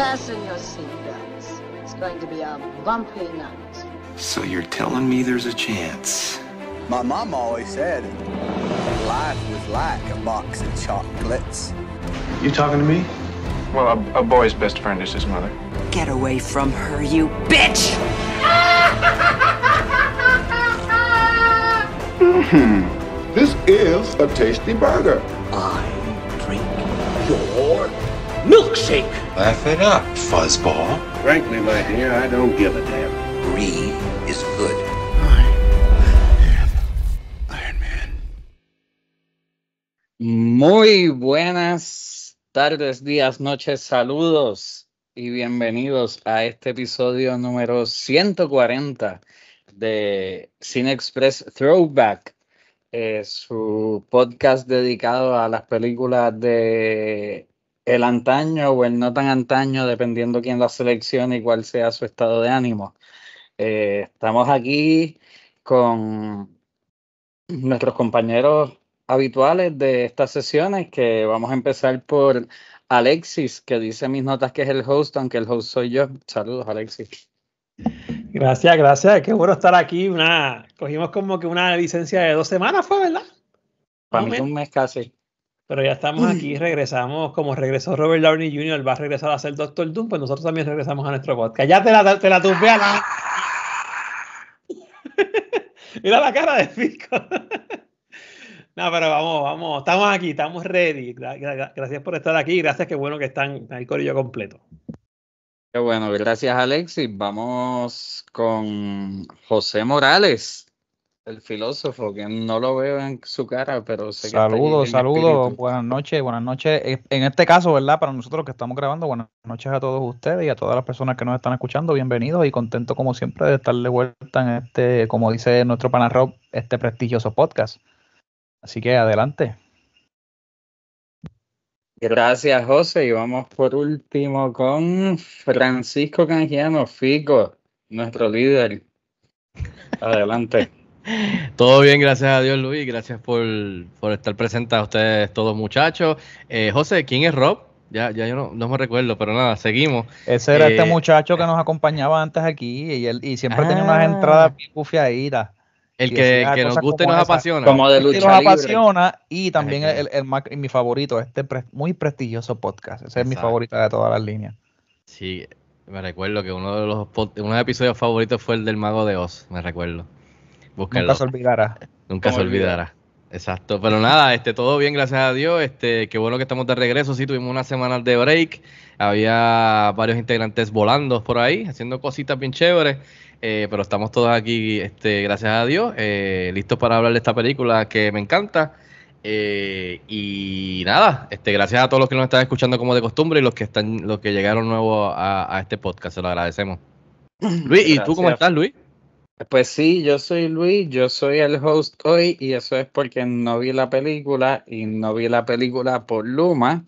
Fasten your seatbelts. It's going to be a bumpy night. So you're telling me there's a chance? My mom always said life was like a box of chocolates. You talking to me? Well, a, a boy's best friend is his mother. Get away from her, you bitch! mm-hmm. This is a tasty burger. I drink your milkshake. Muy buenas tardes, días, noches, saludos y bienvenidos a este episodio número 140 de Cine Express Throwback, eh, su podcast dedicado a las películas de el antaño o el no tan antaño, dependiendo quién la seleccione y cuál sea su estado de ánimo. Eh, estamos aquí con nuestros compañeros habituales de estas sesiones, que vamos a empezar por Alexis, que dice mis notas que es el host, aunque el host soy yo. Saludos, Alexis. Gracias, gracias. Qué bueno estar aquí. Una, cogimos como que una licencia de dos semanas, fue, ¿verdad? Para mí un mes casi. Pero ya estamos aquí, regresamos, como regresó Robert Downey Jr., va a regresar a ser Doctor Doom, pues nosotros también regresamos a nuestro podcast. Ya te la, te la tumbé a la... Mira la cara de Fico. no, pero vamos, vamos, estamos aquí, estamos ready. Gracias por estar aquí, gracias, qué bueno que están en el corillo completo. Qué bueno, gracias Alexis. Vamos con José Morales el filósofo, que no lo veo en su cara, pero sé saludos, que. Saludos, saludos, buenas noches, buenas noches. Eh, en este caso, ¿verdad? Para nosotros que estamos grabando, buenas noches a todos ustedes y a todas las personas que nos están escuchando. Bienvenidos y contento, como siempre, de estar de vuelta en este, como dice nuestro pana este prestigioso podcast. Así que adelante. Gracias, José. Y vamos por último con Francisco Canjiano, Fico, nuestro líder. Adelante. Todo bien, gracias a Dios, Luis. Gracias por, estar presente a ustedes todos, muchachos. Eh, José, ¿quién es Rob? Ya, ya yo no, me recuerdo, pero nada, seguimos. Ese era este eh, muchacho que nos acompañaba antes aquí y, él, y siempre tenía unas ah. entradas bufiaditas. El ah, que, nos gusta y nos apasiona. Como de lucha y nos apasiona y también el, mi favorito, este muy prestigioso podcast. Ese es mi favorito de todas las líneas. Sí, me recuerdo que uno de los uno de los episodios favoritos fue el del Mago de Oz, me recuerdo. Nunca se olvidará. Nunca se olvidará. Exacto, pero nada, este, todo bien, gracias a Dios. Este, qué bueno que estamos de regreso. Sí, tuvimos una semana de break. Había varios integrantes volando por ahí, haciendo cositas bien chéveres. Eh, pero estamos todos aquí, este, gracias a Dios, eh, listos para hablar de esta película que me encanta. Eh, y nada, este, gracias a todos los que nos están escuchando como de costumbre y los que están, los que llegaron nuevos a, este podcast, se lo agradecemos. Luis, ¿y tú cómo estás, Luis? Pues sí, yo soy Luis, yo soy el host hoy y eso es porque no vi la película y no vi la película por Luma.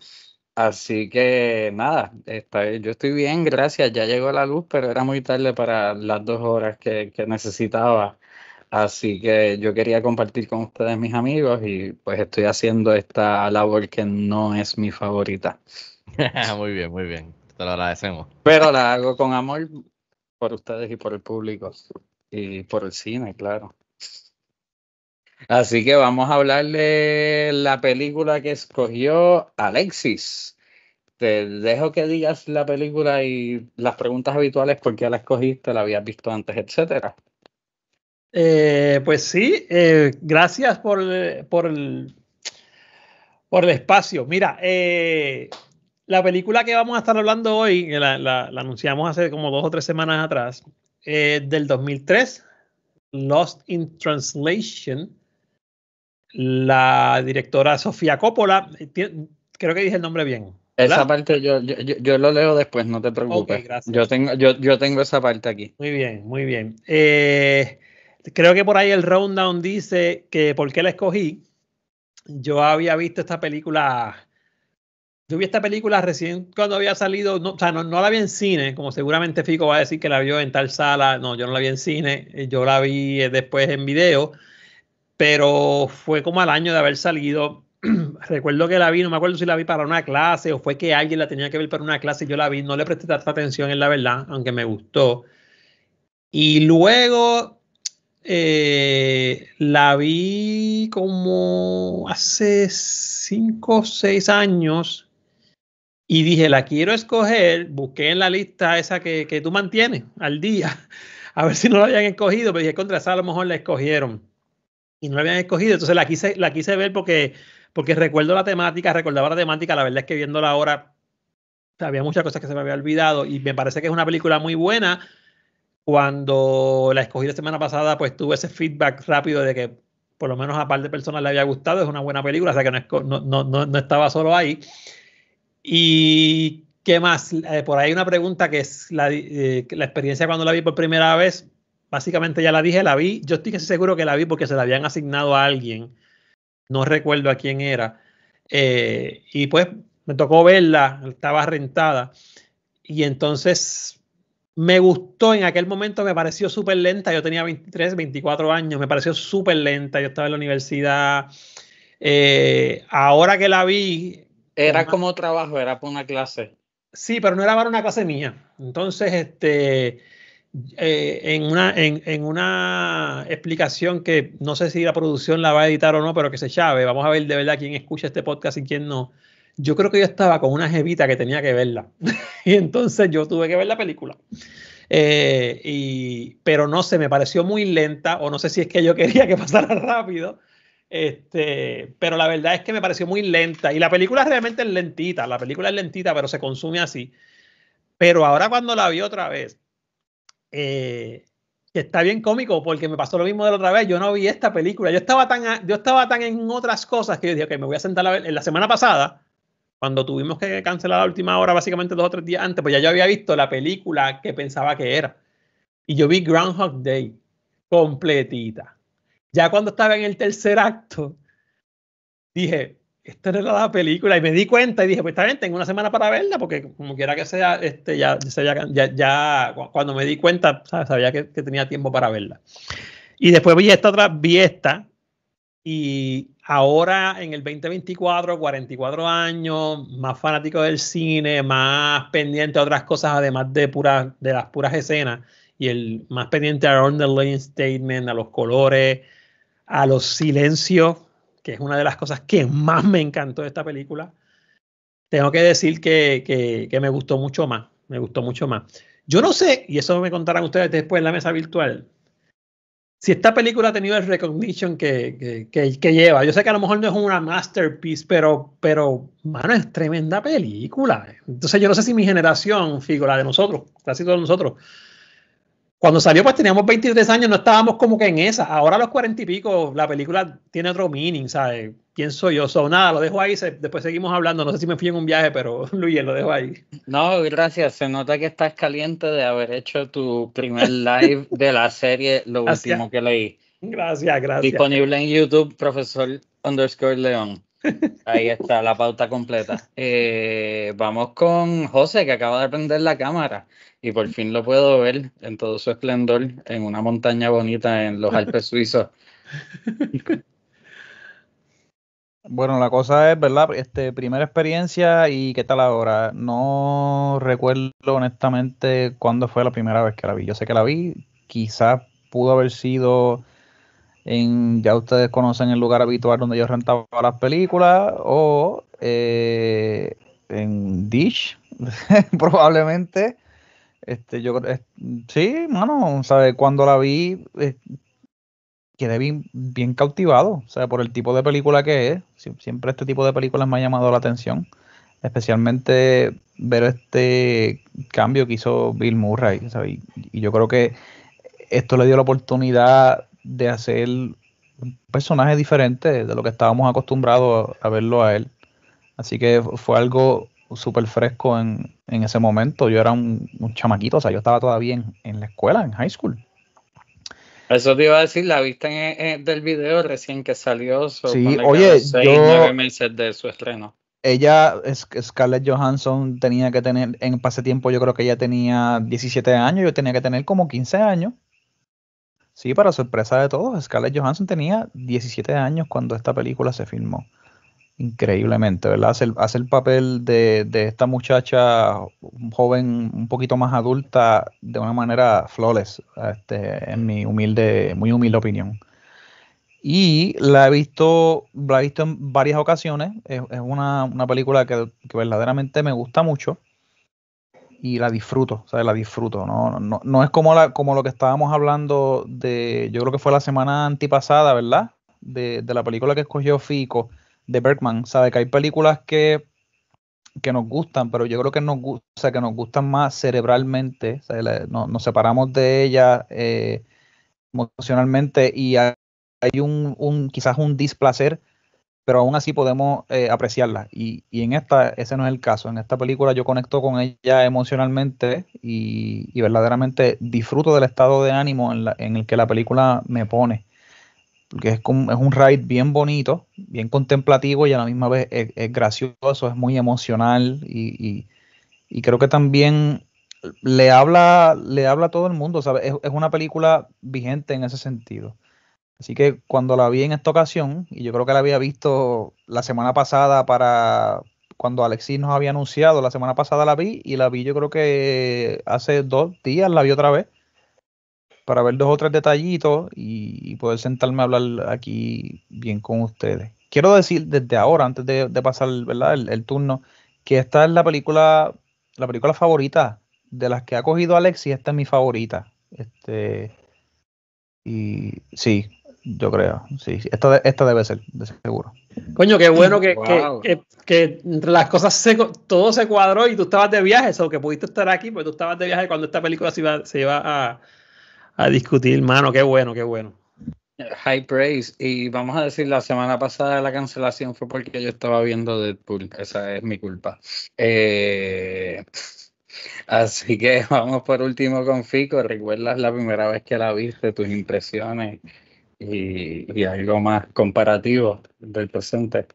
Así que nada, está, yo estoy bien, gracias. Ya llegó la luz, pero era muy tarde para las dos horas que, que necesitaba. Así que yo quería compartir con ustedes, mis amigos, y pues estoy haciendo esta labor que no es mi favorita. muy bien, muy bien. Te lo agradecemos. Pero la hago con amor por ustedes y por el público. Y por el cine, claro. Así que vamos a hablar de la película que escogió Alexis. Te dejo que digas la película y las preguntas habituales, por qué la escogiste, la habías visto antes, etcétera. Eh, pues sí, eh, gracias por, por, el, por el espacio. Mira, eh, la película que vamos a estar hablando hoy, la, la anunciamos hace como dos o tres semanas atrás, eh, del 2003, Lost in Translation, la directora Sofía Coppola, eh, creo que dije el nombre bien. Esa parte yo, lo leo después, no te preocupes. Yo, tengo, yo, tengo esa parte aquí. Muy bien, muy bien. Eh, creo que por ahí el down dice que por qué la escogí. Yo había visto esta película yo vi esta película recién cuando había salido, no, o sea, no, la vi en cine, como seguramente Fico va a decir que la vio en tal sala, no, yo no la vi en cine, eh, yo la vi eh, después en video, pero fue como al año de haber salido. Recuerdo que la vi, no me acuerdo si la vi para una clase o fue que alguien la tenía que ver para una clase, yo la vi, no le presté tanta atención en la verdad, aunque me gustó. Y luego eh, la vi como hace cinco o 6 años y dije, la quiero escoger, busqué en la lista esa que, tú mantienes al día, a ver si no la habían escogido, pero dije, contra esa a lo mejor la escogieron y no la habían escogido, entonces la quise, la quise ver porque, porque recuerdo la temática, recordaba la temática, la verdad es que viéndola ahora había muchas cosas que se me había olvidado y me parece que es una película muy buena. Cuando la escogí la semana pasada, pues tuve ese feedback rápido de que por lo menos a par de personas le había gustado, es una buena película, o sea que no, no, no, no estaba solo ahí. Y qué más, eh, por ahí una pregunta que es la, eh, la, experiencia cuando la vi por primera vez, básicamente ya la dije, la vi, yo estoy seguro que la vi porque se la habían asignado a alguien, no recuerdo a quién era, eh, y pues me tocó verla, estaba rentada, y entonces me gustó en aquel momento, me pareció súper lenta. Yo tenía 23, 24 años, me pareció súper lenta. Yo estaba en la universidad. ahora que la vi, era como trabajo, era para una clase. Sí, pero no era para una clase mía. Entonces, este, eh, en, una, en, una explicación que no sé si la producción la va a editar o no, pero que se chave, vamos a ver de verdad quién escucha este podcast y quién no. Yo creo que yo estaba con una jevita que tenía que verla. y entonces yo tuve que ver la película. Eh, y, pero no sé, me pareció muy lenta, o no sé si es que yo quería que pasara rápido este, pero la verdad es que me pareció muy lenta. Y la película realmente es lentita. La película es lentita, pero se consume así. Pero ahora cuando la vi otra vez, eh, está bien cómico porque me pasó lo mismo de la otra vez. Yo no vi esta película. Yo estaba tan, yo estaba tan en otras cosas que yo dije, ok, me voy a sentar a ver. En la semana pasada, cuando tuvimos que cancelar la última hora, básicamente dos o tres días antes, pues ya yo había visto la película que pensaba que era. Y yo vi Groundhog Day completita ya cuando estaba en el tercer acto, dije, esta era la película y me di cuenta y dije, pues está bien, tengo una semana para verla porque como quiera que sea, este, ya, ya, ya cuando me di cuenta, sabía que, tenía tiempo para verla. Y después vi esta otra, vi esta y ahora en el 2024, 44 años, más fanático del cine, más pendiente a otras cosas además de, puras de las puras escenas y el más pendiente a Around the Lane Statement, a los colores, a los silencios, que es una de las cosas que más me encantó de esta película, tengo que decir que, me gustó mucho más, me gustó mucho más. Yo no sé, y eso me contarán ustedes después en la mesa virtual, si esta película ha tenido el recognition que, que, lleva. Yo sé que a lo mejor no es una masterpiece, pero, pero, mano, es tremenda película. Entonces yo no sé si mi generación, figo, de nosotros, casi todos nosotros, cuando salió, pues teníamos 23 años, no estábamos como que en esa. Ahora a los 40 y pico, la película tiene otro meaning, ¿sabes? ¿Quién soy yo. So, nada, lo dejo ahí, después seguimos hablando. No sé si me fui en un viaje, pero Luis, lo dejo ahí. No, gracias. Se nota que estás caliente de haber hecho tu primer live de la serie, lo último que leí. Gracias, gracias. Disponible en YouTube, profesor underscore León. Ahí está la pauta completa. Eh, vamos con José, que acaba de prender la cámara y por fin lo puedo ver en todo su esplendor en una montaña bonita en los Alpes suizos. Bueno, la cosa es, ¿verdad? Este, primera experiencia y qué tal ahora. No recuerdo honestamente cuándo fue la primera vez que la vi. Yo sé que la vi, quizás pudo haber sido en, ya ustedes conocen el lugar habitual donde yo rentaba las películas o eh, en Dish, probablemente. Este, yo eh, sí, mano, ¿sabe? cuando la vi, eh, quedé bien, cautivado, o sea, por el tipo de película que es. siempre este tipo de películas me ha llamado la atención, especialmente ver este cambio que hizo Bill Murray, y yo creo que esto le dio la oportunidad de hacer un personaje diferente de lo que estábamos acostumbrados a, verlo a él. Así que fue algo súper fresco en, ese momento. Yo era un, un, chamaquito, o sea, yo estaba todavía en, la escuela, en high school. Eso te iba a decir, la vista del video recién que salió. Sí, oye, seis, yo, nueve meses de su estreno. Ella, Scarlett Johansson, tenía que tener, en pasatiempo yo creo que ella tenía 17 años, yo tenía que tener como 15 años. Sí, para sorpresa de todos, Scarlett Johansson tenía 17 años cuando esta película se filmó. Increíblemente, ¿verdad? Hace, el papel de, esta muchacha un joven, un poquito más adulta, de una manera flawless, este, en mi humilde, muy humilde opinión. Y la he visto, la visto en varias ocasiones. Es, una, película que verdaderamente me gusta mucho y la disfruto, ¿sabes? La disfruto. No, no, no es como, la, como lo que estábamos hablando de, yo creo que fue la semana antipasada, ¿verdad? De, la película que escogió Fico, de Bergman, ¿sabes? Que hay películas que, que nos gustan, pero yo creo que nos, que nos gustan más cerebralmente, Nos, separamos de ellas eh, emocionalmente y hay un, un, quizás un displacer pero aún así podemos eh, apreciarla. Y, y, en esta, ese no es el caso. En esta película yo conecto con ella emocionalmente y, verdaderamente disfruto del estado de ánimo en, la, en, el que la película me pone. Porque es, es un ride bien bonito, bien contemplativo y a la misma vez es, gracioso, es muy emocional y, creo que también le habla, le habla a todo el mundo. Es, es una película vigente en ese sentido. Así que cuando la vi en esta ocasión, y yo creo que la había visto la semana pasada para cuando Alexis nos había anunciado, la semana pasada la vi y la vi yo creo que hace dos días la vi otra vez para ver dos o tres detallitos y, poder sentarme a hablar aquí bien con ustedes. Quiero decir desde ahora, antes de, pasar ¿verdad? El, turno, que esta es la película, la película favorita de las que ha cogido Alexis, esta es mi favorita. Este, y sí, yo creo, sí. Esto, esto, debe ser, de seguro. Coño, qué bueno que, que, entre las cosas se, todo se cuadró y tú estabas de viaje, o que pudiste estar aquí, pero pues tú estabas de viaje cuando esta película se iba, a, discutir, mano. Qué bueno, qué bueno. High praise. Y vamos a decir, la semana pasada la cancelación fue porque yo estaba viendo Deadpool. Esa es mi culpa. Eh, así que vamos por último con Fico. ¿Recuerdas la primera vez que la viste, tus impresiones? y, algo más comparativo del presente.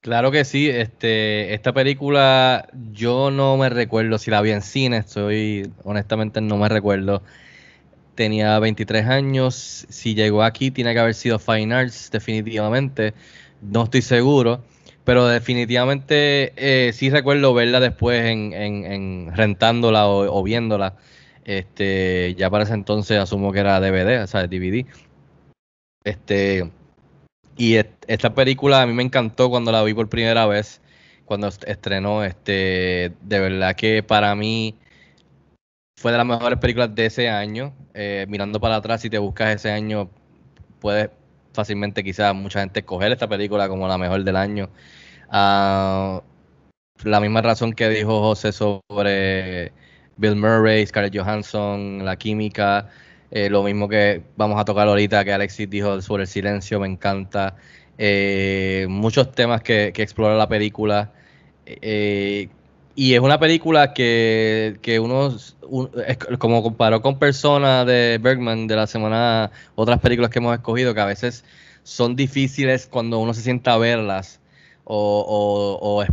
Claro que sí, este, esta película yo no me recuerdo si la vi en cine, estoy honestamente no me recuerdo. Tenía 23 años, si llegó aquí tiene que haber sido Fine Arts definitivamente, no estoy seguro, pero definitivamente eh, sí recuerdo verla después en, en, rentándola o, viéndola. Este, ya para ese entonces asumo que era DVD, o sea, DVD este, y esta película a mí me encantó cuando la vi por primera vez, cuando estrenó. Este, de verdad que para mí fue de las mejores películas de ese año. Eh, mirando para atrás, si te buscas ese año, puedes fácilmente quizás mucha gente escoger esta película como la mejor del año. Ah, la misma razón que dijo José sobre Bill Murray, Scarlett Johansson, la química, eh, lo mismo que vamos a tocar ahorita que Alexis dijo sobre el silencio, me encanta. Eh, muchos temas que, explora la película. Eh, y es una película que, uno, como comparó con Persona de Bergman de la semana, otras películas que hemos escogido que a veces son difíciles cuando uno se sienta a verlas o,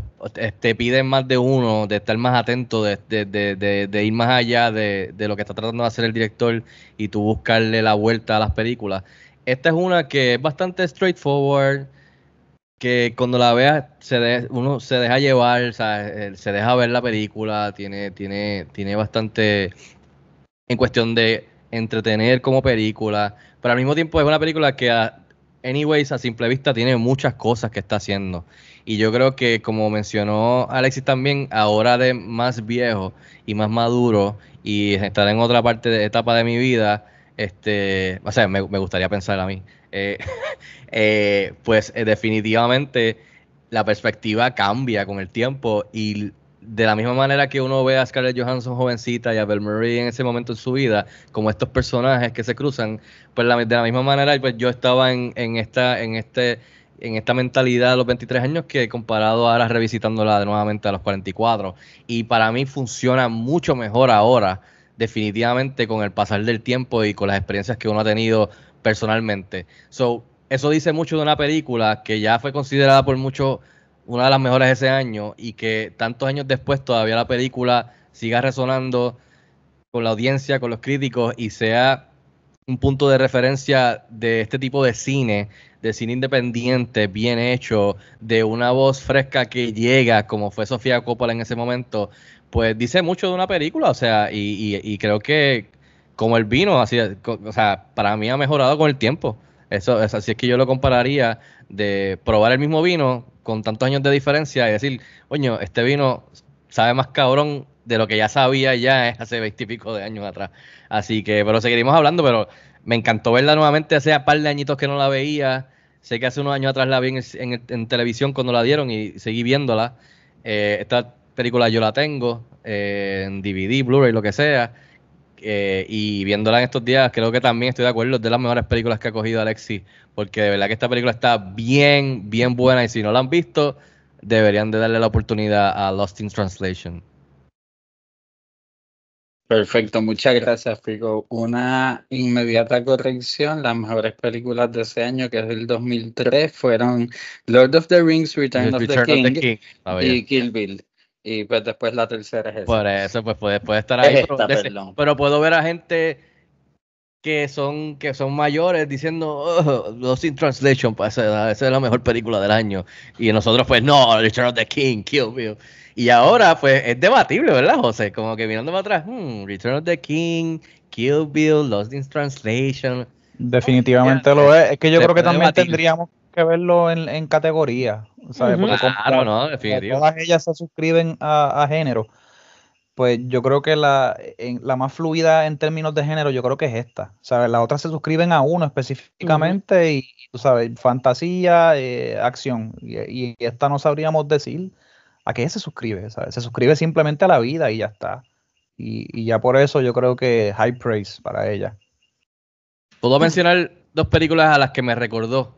te piden más de uno, de estar más atento, de, ir más allá de, lo que está tratando de hacer el director y tú buscarle la vuelta a las películas. Esta es una que es bastante straightforward, que cuando la veas se uno se deja llevar, eh, se deja ver la película, tiene, tiene, tiene bastante en cuestión de entretener como película, pero al mismo tiempo es una película que, anyways, a simple vista tiene muchas cosas que está haciendo. Y yo creo que, como mencionó Alexis también, ahora de más viejo y más maduro y estar en otra parte de etapa de mi vida, este, o sea, me, gustaría pensar a mí, eh, eh, pues eh, definitivamente la perspectiva cambia con el tiempo y de la misma manera que uno ve a Scarlett Johansson jovencita y a Bill Murray en ese momento en su vida, como estos personajes que se cruzan, pues de la misma manera pues yo estaba en, esta, en este en esta mentalidad de los 23 años que he comparado ahora revisitándola nuevamente a los 44. Y para mí funciona mucho mejor ahora, definitivamente con el pasar del tiempo y con las experiencias que uno ha tenido personalmente. So, eso dice mucho de una película que ya fue considerada por muchos una de las mejores ese año y que tantos años después todavía la película siga resonando con la audiencia, con los críticos y sea un punto de referencia de este tipo de cine de cine independiente, bien hecho, de una voz fresca que llega, como fue Sofía Coppola en ese momento, pues dice mucho de una película, o sea, y, creo que como el vino, así, o sea, para mí ha mejorado con el tiempo. Eso, así es que yo lo compararía de probar el mismo vino con tantos años de diferencia y decir, coño, este vino sabe más cabrón de lo que ya sabía ya hace veintipico de años atrás. Así que, pero seguiremos hablando, pero me encantó verla nuevamente hace un par de añitos que no la veía. Sé que hace unos años atrás la vi en, televisión cuando la dieron y seguí viéndola. Eh, esta película yo la tengo eh, en DVD, Blu-ray, lo que sea. Eh, y viéndola en estos días, creo que también estoy de acuerdo, es de las mejores películas que ha cogido Alexi, porque de verdad que esta película está bien, bien buena y si no la han visto, deberían de darle la oportunidad a Lost in Translation. Perfecto, muchas gracias, Fico. Una inmediata corrección, las mejores películas de ese año, que es el 2003, fueron Lord of the Rings, Return, of, the King, y Kill Bill. Y pues después la tercera es esa. Por eso, pues puede, estar ahí. pero, puedo ver a gente que son, que son mayores diciendo oh, Lost in Translation, pues, esa, esa es la mejor película del año. Y nosotros, pues, no, Return of the King, Kill Bill. Y ahora, pues, es debatible, ¿verdad, José? Como que mirando para atrás, hmm, Return of the King, Kill Bill, Lost in Translation. Definitivamente lo es. Es que yo creo que también tendríamos que verlo en, categoría. ¿sabes? claro, no, definitivamente. Todas ellas se suscriben a, género. Pues yo creo que la, la más fluida en términos de género, yo creo que es esta. ¿sabes? Las otras se suscriben a uno específicamente y, tú sabes, fantasía, eh, acción. Y, y, esta no sabríamos decir. ¿a qué se suscribe? ¿sabes? Se suscribe simplemente a la vida y ya está. Y, ya por eso yo creo que high praise para ella. Puedo mencionar dos películas a las que me recordó.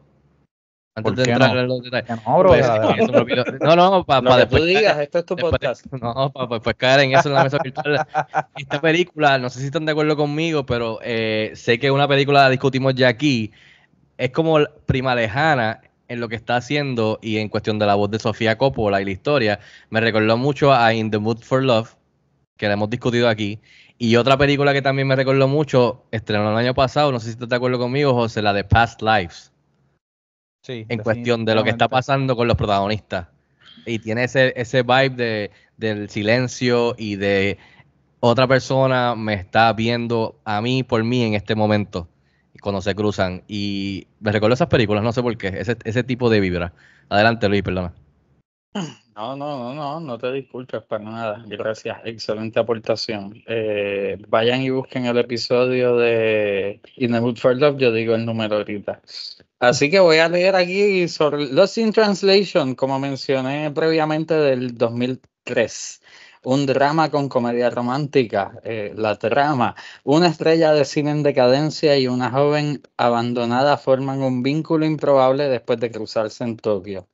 Antes de entrar no? en los detalles. Pues, no, no, no, para después. esto es tu podcast. No, para después pues, caer en eso en la mesa virtual. Esta película, no sé si están de acuerdo conmigo, pero eh, sé que una película la discutimos ya aquí. Es como prima lejana en lo que está haciendo y en cuestión de la voz de Sofía Coppola y la historia, me recordó mucho a In the Mood for Love, que la hemos discutido aquí. Y otra película que también me recordó mucho, estrenó el año pasado, no sé si te de acuerdo conmigo, José, la de Past Lives. En cuestión de lo que está pasando con los protagonistas. Y tiene ese, vibe de, del silencio y de otra persona me está viendo a mí por mí en este momento cuando se cruzan. Y me recuerdo esas películas, no sé por qué, ese, ese tipo de vibra. Adelante, Luis, perdona. No, no, no, no, no te disculpes para nada. Gracias, excelente aportación. Eh, vayan y busquen el episodio de In the Mood for Love, yo digo el número ahorita. Así que voy a leer aquí sobre Lost in Translation, como mencioné previamente, del 2003 un drama con comedia romántica, eh, la trama, una estrella de cine en decadencia y una joven abandonada forman un vínculo improbable después de cruzarse en Tokio.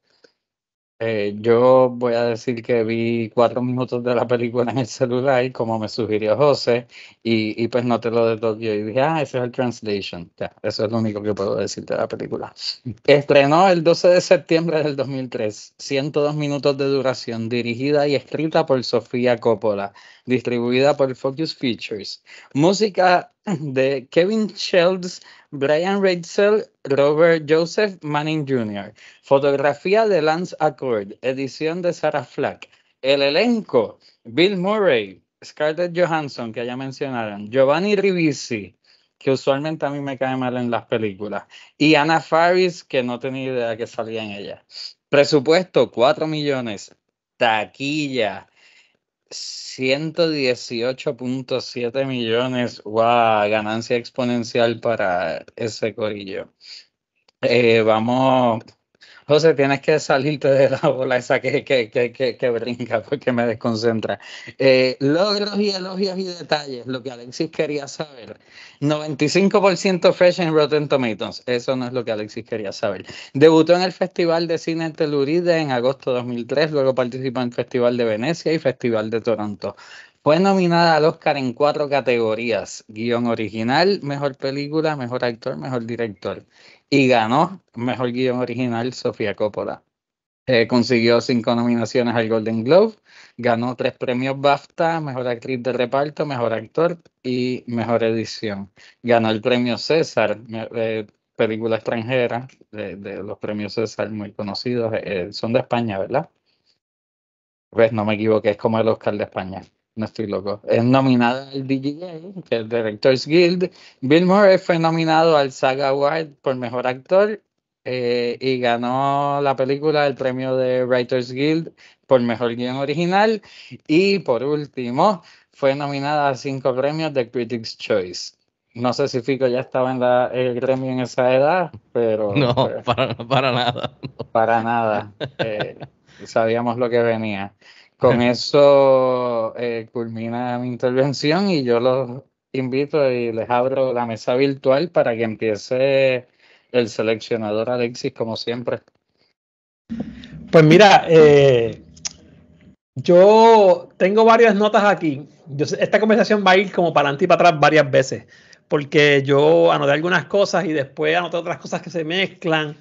Eh, yo voy a decir que vi cuatro minutos de la película en el celular, como me sugirió José, y, y pues te lo de y dije, ah, ese es el translation. Ya, eso es lo único que puedo decirte de la película. Estrenó el 12 de septiembre del 2003, 102 minutos de duración, dirigida y escrita por Sofía Coppola distribuida por Focus Features. Música de Kevin Shields, Brian Reitzel, Robert Joseph Manning Jr. Fotografía de Lance Accord, edición de Sarah Flack. El elenco, Bill Murray, Scarlett Johansson, que ya mencionaron, Giovanni Ribisi, que usualmente a mí me cae mal en las películas, y Anna Faris, que no tenía idea que salía en ella. Presupuesto, 4 millones. Taquilla, 118.7 millones, ¡Guau! ganancia exponencial para ese corillo. Eh, vamos José, tienes que salirte de la bola esa que, que, que, que brinca porque me desconcentra. Eh, logros y elogios y detalles, lo que Alexis quería saber. 95% fresh en Rotten Tomatoes, eso no es lo que Alexis quería saber. Debutó en el Festival de Cine Teluride en agosto de 2003, luego participó en el Festival de Venecia y Festival de Toronto. Fue nominada al Oscar en cuatro categorías: guión original, mejor película, mejor actor, mejor director. Y ganó mejor guión original Sofía Coppola. Eh, consiguió cinco nominaciones al Golden Globe, ganó tres premios BAFTA, mejor actriz de reparto, mejor actor y mejor edición. Ganó el premio César, eh, película extranjera, de, los premios César muy conocidos, eh, son de España, ¿verdad? Pues no me equivoqué, es como el Oscar de España. No estoy loco. Es nominada al DGA, que Directors Guild. Bill Murray fue nominado al Saga Award por Mejor Actor eh, y ganó la película el premio de Writers Guild por Mejor Guión Original. Y por último, fue nominada a cinco premios de Critics' Choice. No sé si Fico ya estaba en el gremio en esa edad, pero... No, pues, para, nada. Para nada. Eh, sabíamos lo que venía. Con eso eh, culmina mi intervención y yo los invito y les abro la mesa virtual para que empiece el seleccionador Alexis, como siempre. Pues mira, eh, yo tengo varias notas aquí. esta conversación va a ir como para adelante y para atrás varias veces, porque yo anoté algunas cosas y después anoté otras cosas que se mezclan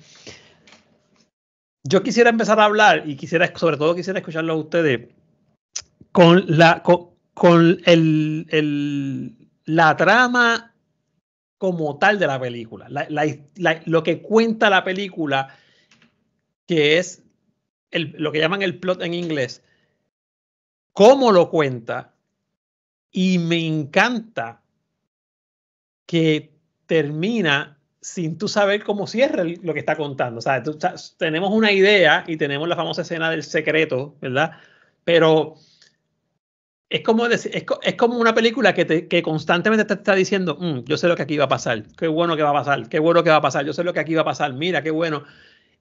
yo quisiera empezar a hablar y quisiera, sobre todo quisiera escucharlo a ustedes con la, la trama como tal de la película, lo que cuenta la película, que es lo que llaman el plot en inglés, cómo lo cuenta, y me encanta que termina sin tú saber cómo cierra lo que está contando. O sea, tenemos una idea y tenemos la famosa escena del secreto, ¿verdad? Pero es como, como una película que, constantemente te está diciendo, mm, yo sé lo que aquí va a pasar, qué bueno que va a pasar, qué bueno que va a pasar, yo sé lo que aquí va a pasar, mira, qué bueno.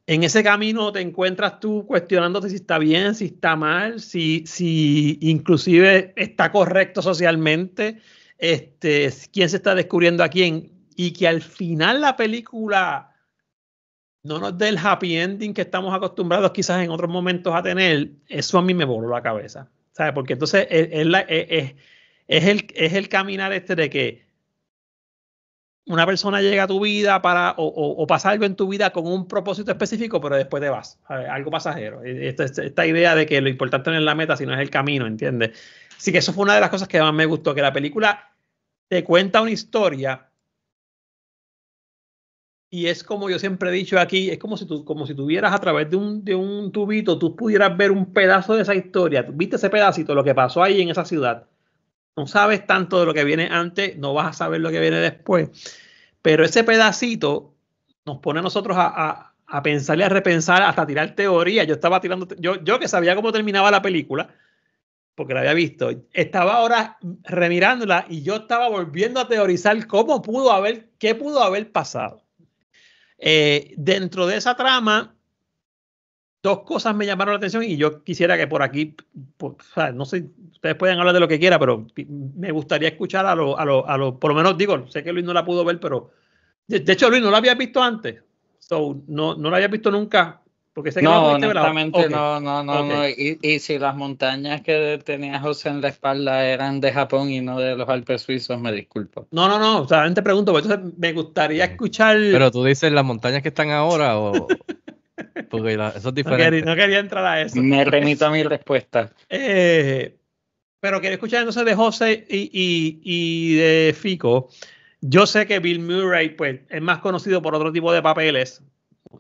En ese camino te encuentras tú cuestionándote si está bien, si está mal, si, si inclusive está correcto socialmente, este, quién se está descubriendo a quién y que al final la película no nos dé el happy ending que estamos acostumbrados quizás en otros momentos a tener, eso a mí me voló la cabeza. ¿Sabes? Porque entonces e, es, es, es, es, el, es el caminar este de que una persona llega a tu vida para o, o, pasa algo en tu vida con un propósito específico, pero después te vas. algo pasajero. E, esta, este, esta, idea de que lo importante no es la meta, sino es el camino, ¿entiendes? Así que eso fue una de las cosas que más me gustó, que la película te cuenta una historia y es como yo siempre he dicho aquí, es como si tú, como si tuvieras a través de un, tubito, tú pudieras ver un pedazo de esa historia. Viste ese pedacito, lo que pasó ahí en esa ciudad. No sabes tanto de lo que viene antes, no vas a saber lo que viene después. Pero ese pedacito nos pone a nosotros a, a, pensar y a repensar, hasta tirar teoría. Yo estaba tirando, yo, yo que sabía cómo terminaba la película, porque la había visto, estaba ahora remirándola y yo estaba volviendo a teorizar cómo pudo haber, qué pudo haber pasado. Eh, dentro de esa trama, dos cosas me llamaron la atención y yo quisiera que por aquí, no sé, ustedes pueden hablar de lo que quieran, pero me gustaría escuchar a los, a lo, por lo menos digo, sé que Luis no la pudo ver, pero de, hecho Luis no la había visto antes, so, no, no la había visto nunca porque sé que no, no, no, no, Y, si las montañas que tenía José en la espalda eran de Japón y no de los Alpes suizos, me disculpo. No, no, no, o solamente te pregunto, me gustaría escuchar... Pero tú dices las montañas que están ahora o... Porque eso es diferente. No quería, entrar a eso. Me remito a mi respuesta. Eh, pero quería escuchar entonces de José y, y de Fico. Yo sé que Bill Murray pues, es más conocido por otro tipo de papeles,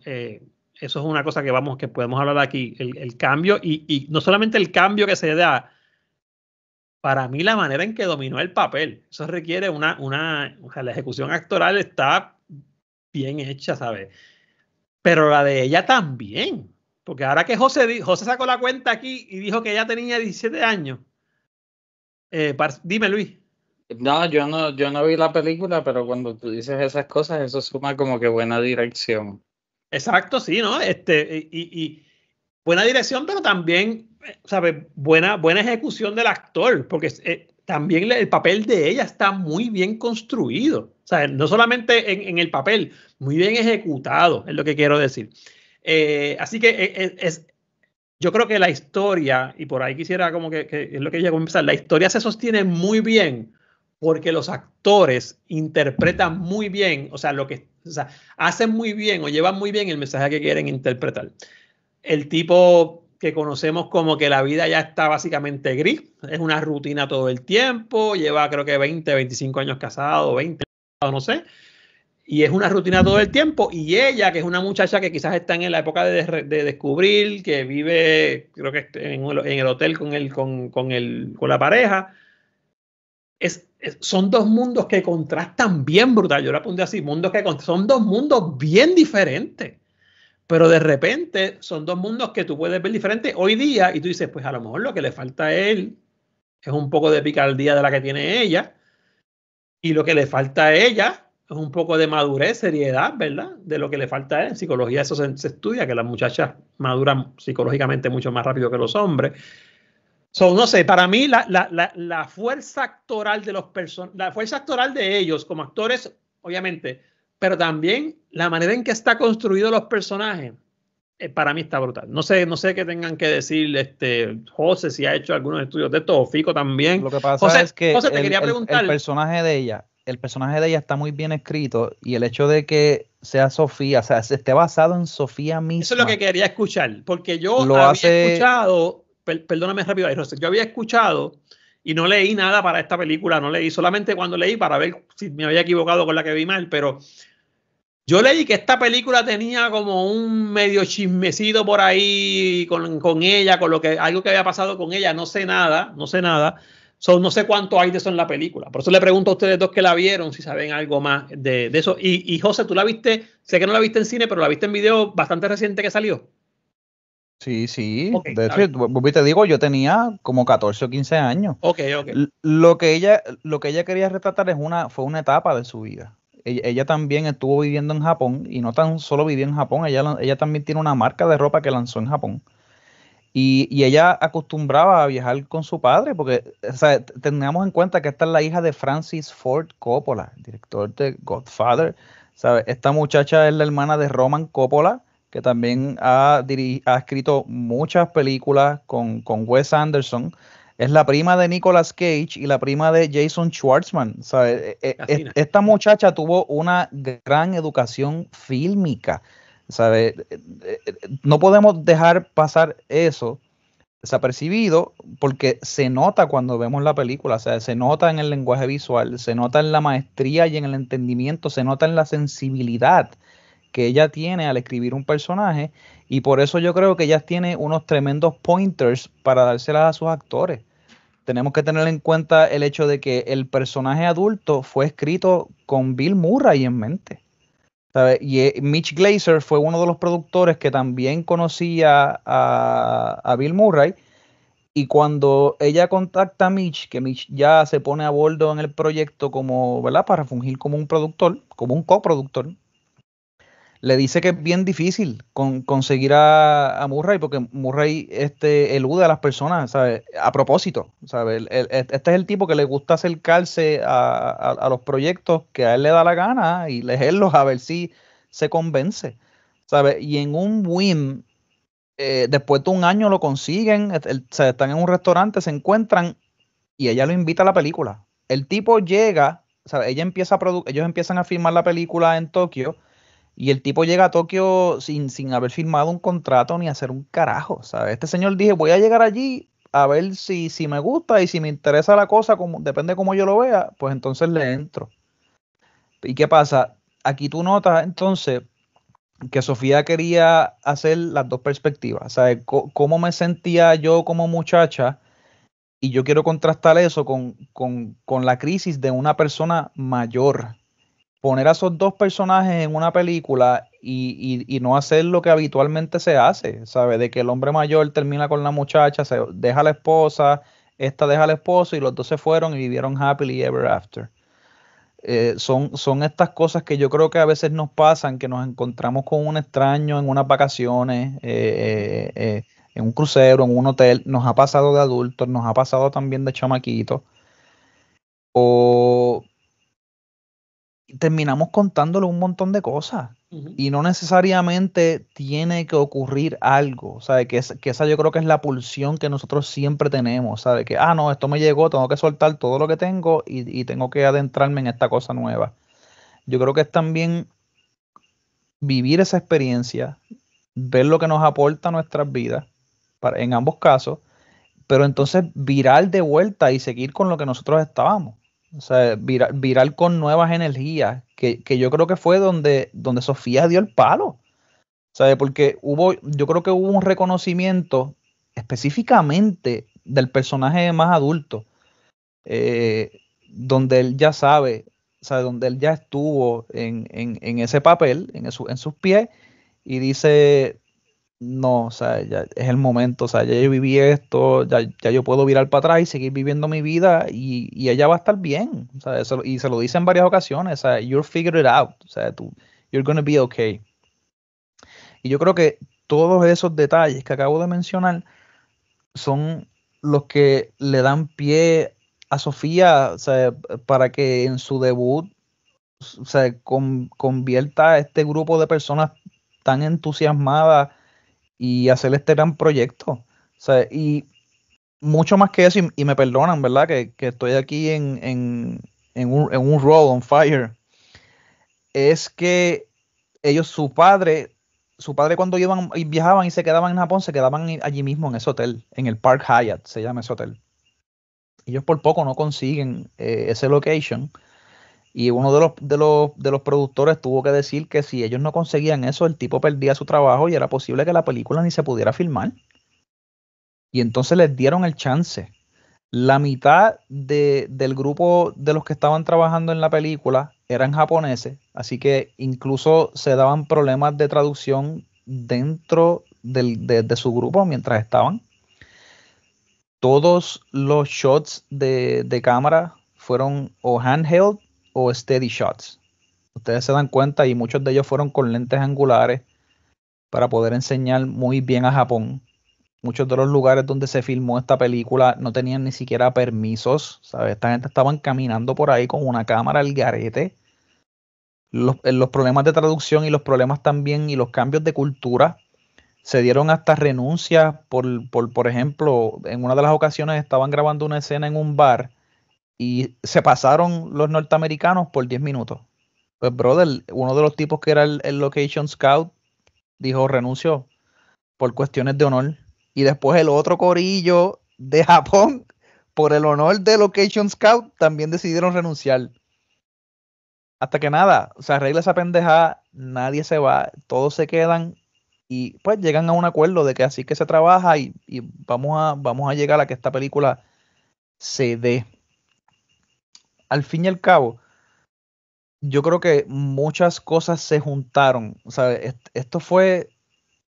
eh, eso es una cosa que vamos, que podemos hablar aquí, el, cambio, y, no solamente el cambio que se da, para mí la manera en que dominó el papel, eso requiere una, o sea, la ejecución actoral está bien hecha, ¿sabes? Pero la de ella también, porque ahora que José, José sacó la cuenta aquí y dijo que ella tenía 17 años, eh, dime Luis. No, yo no, yo no vi la película, pero cuando tú dices esas cosas, eso suma como que buena dirección. Exacto, sí, ¿no? Este, y, buena dirección, pero también, ¿sabes? Buena, buena ejecución del actor, porque eh, también el papel de ella está muy bien construido. O sea, no solamente en, el papel, muy bien ejecutado, es lo que quiero decir. Eh, así que eh, es, yo creo que la historia, y por ahí quisiera como que, que es lo que ella a la historia se sostiene muy bien porque los actores interpretan muy bien, o sea, lo que hacen muy bien o llevan muy bien el mensaje que quieren interpretar. El tipo que conocemos como que la vida ya está básicamente gris, es una rutina todo el tiempo, lleva creo que 20, 25 años casado, 20, no sé, y es una rutina todo el tiempo, y ella, que es una muchacha que quizás está en la época de, descubrir, que vive, creo que en el, hotel con, el, con la pareja, es son dos mundos que contrastan bien brutal. Yo lo apunté así, mundos que son dos mundos bien diferentes. Pero de repente son dos mundos que tú puedes ver diferentes hoy día y tú dices, pues a lo mejor lo que le falta a él es un poco de picardía de la que tiene ella y lo que le falta a ella es un poco de madurez, seriedad, ¿verdad? De lo que le falta a él. En psicología eso se estudia, que las muchachas maduran psicológicamente mucho más rápido que los hombres. So, no sé, para mí la, la, la, la fuerza actoral de los personajes, la fuerza actoral de ellos como actores, obviamente, pero también la manera en que está construido los personajes, eh, para mí está brutal. No sé, no sé qué tengan que decir este José si ha hecho algunos estudios de esto, o Fico también. Lo que pasa es que José, te el, quería preguntar. El, personaje de ella, el personaje de ella está muy bien escrito y el hecho de que sea Sofía, o sea, se esté basado en Sofía misma. Eso es lo que quería escuchar, porque yo lo había escuchado perdóname rápido, yo había escuchado y no leí nada para esta película, no leí, solamente cuando leí para ver si me había equivocado con la que vi mal, pero yo leí que esta película tenía como un medio chismecido por ahí con, ella, con lo que algo que había pasado con ella, no sé nada, no sé nada. Son no sé cuánto hay de eso en la película. Por eso le pregunto a ustedes dos que la vieron, si saben algo más de, eso. Y, y, José, tú la viste, sé que no la viste en cine, pero la viste en video bastante reciente que salió. Sí, sí. de hecho, te digo, yo tenía como 14 o 15 años. Ok, ok. Lo que ella, lo que ella quería retratar es una, fue una etapa de su vida. Ella, también estuvo viviendo en Japón y no tan solo vivía en Japón, ella, ella también tiene una marca de ropa que lanzó en Japón. Y, y ella acostumbraba a viajar con su padre, porque o sea, tengamos en cuenta que esta es la hija de Francis Ford Coppola, director de Godfather. Esta muchacha es la hermana de Roman Coppola que también ha, ha escrito muchas películas con, Wes Anderson. Es la prima de Nicolas Cage y la prima de Jason Schwartzman. E, e, e, esta muchacha tuvo una gran educación fílmica. No podemos dejar pasar eso desapercibido porque se nota cuando vemos la película, se nota en el lenguaje visual, se nota en la maestría y en el entendimiento, se nota en la sensibilidad que ella tiene al escribir un personaje y por eso yo creo que ella tiene unos tremendos pointers para dárselas a sus actores. Tenemos que tener en cuenta el hecho de que el personaje adulto fue escrito con Bill Murray en mente. Y eh, Mitch Glazer fue uno de los productores que también conocía a, Bill Murray. Y cuando ella contacta a Mitch, que Mitch ya se pone a bordo en el proyecto como, ¿verdad? Para fungir como un productor, como un coproductor, le dice que es bien difícil con, conseguir a, Murray porque Murray este, elude a las personas, ¿sabes? A propósito, ¿sabes? Este, este es el tipo que le gusta acercarse a, a, los proyectos que a él le da la gana y leerlos a ver si se convence, ¿sabes? Y en un win, eh, después de un año lo consiguen, están en un restaurante, se encuentran y ella lo invita a la película. El tipo llega, Ella empieza a ellos empiezan a filmar la película en Tokio y el tipo llega a Tokio sin, sin haber firmado un contrato ni hacer un carajo, ¿sabes? Este señor dije, voy a llegar allí a ver si, si me gusta y si me interesa la cosa, como, depende como cómo yo lo vea, pues entonces le entro. ¿Y qué pasa? Aquí tú notas entonces que Sofía quería hacer las dos perspectivas, ¿sabes? cómo me sentía yo como muchacha y yo quiero contrastar eso con, con, con la crisis de una persona mayor, poner a esos dos personajes en una película y, no hacer lo que habitualmente se hace, ¿sabes? De que el hombre mayor termina con la muchacha, se deja a la esposa, esta deja al esposo y los dos se fueron y vivieron happily ever after. Eh, son, son estas cosas que yo creo que a veces nos pasan, que nos encontramos con un extraño en unas vacaciones, eh, eh, en un crucero, en un hotel, nos ha pasado de adultos, nos ha pasado también de chamaquitos. O terminamos contándole un montón de cosas. Y no necesariamente tiene que ocurrir algo, ¿sabe? Que, que esa yo creo que es la pulsión que nosotros siempre tenemos, ¿sabe? Que, ah, no, esto me llegó, tengo que soltar todo lo que tengo y, tengo que adentrarme en esta cosa nueva. Yo creo que es también vivir esa experiencia, ver lo que nos aporta a nuestras vidas, para, en ambos casos, pero entonces virar de vuelta y seguir con lo que nosotros estábamos. O sea, viral, con nuevas energías, que, yo creo que fue donde, donde Sofía dio el palo. ¿Sabe? Porque hubo, yo creo que hubo un reconocimiento específicamente del personaje más adulto, eh, donde él ya sabe, ¿sabe? donde él ya estuvo en, ese papel, en, en sus pies, y dice, no, o sea, ya es el momento, o sea, ya yo viví esto, ya, ya yo puedo virar para atrás y seguir viviendo mi vida y, ella va a estar bien, o sea, y se lo dice en varias ocasiones, o sea, you'll figure it out, o sea, tú, you're gonna be okay. Y yo creo que todos esos detalles que acabo de mencionar son los que le dan pie a Sofía o sea, para que en su debut se convierta a este grupo de personas tan entusiasmadas y hacer este gran proyecto. y mucho más que eso, y, me perdonan, ¿verdad? Que, que estoy aquí en, un, road on fire. Es que ellos, su padre, su padre cuando iban y viajaban y se quedaban en Japón, se quedaban allí mismo en ese hotel, en el Park Hyatt, se llama ese hotel. Ellos por poco no consiguen eh, ese location y uno de los, productores tuvo que decir que si ellos no conseguían eso, el tipo perdía su trabajo y era posible que la película ni se pudiera filmar. Y entonces les dieron el chance. La mitad del grupo de los que estaban trabajando en la película eran japoneses, así que incluso se daban problemas de traducción dentro de, su grupo mientras estaban. Todos los shots de, de cámara fueron o handheld o steady shots. Ustedes se dan cuenta y muchos de ellos fueron con lentes angulares para poder enseñar muy bien a Japón. Muchos de los lugares donde se filmó esta película no tenían ni siquiera permisos, ¿sabes? Esta gente estaban caminando por ahí con una cámara al garete. Los, eh, los problemas de traducción y los problemas también y los cambios de cultura se dieron hasta renuncias por, por, por ejemplo, en una de las ocasiones estaban grabando una escena en un bar y se pasaron los norteamericanos por 10 minutos. Pues, brother, uno de los tipos que era el, location scout dijo renunció por cuestiones de honor. Y después el otro corillo de Japón, por el honor de location scout, también decidieron renunciar. Hasta que nada, se arregla esa pendeja, nadie se va, todos se quedan y pues llegan a un acuerdo de que así que se trabaja y, vamos, a, vamos a llegar a que esta película se dé al fin y al cabo, yo creo que muchas cosas se juntaron. O sea, esto fue.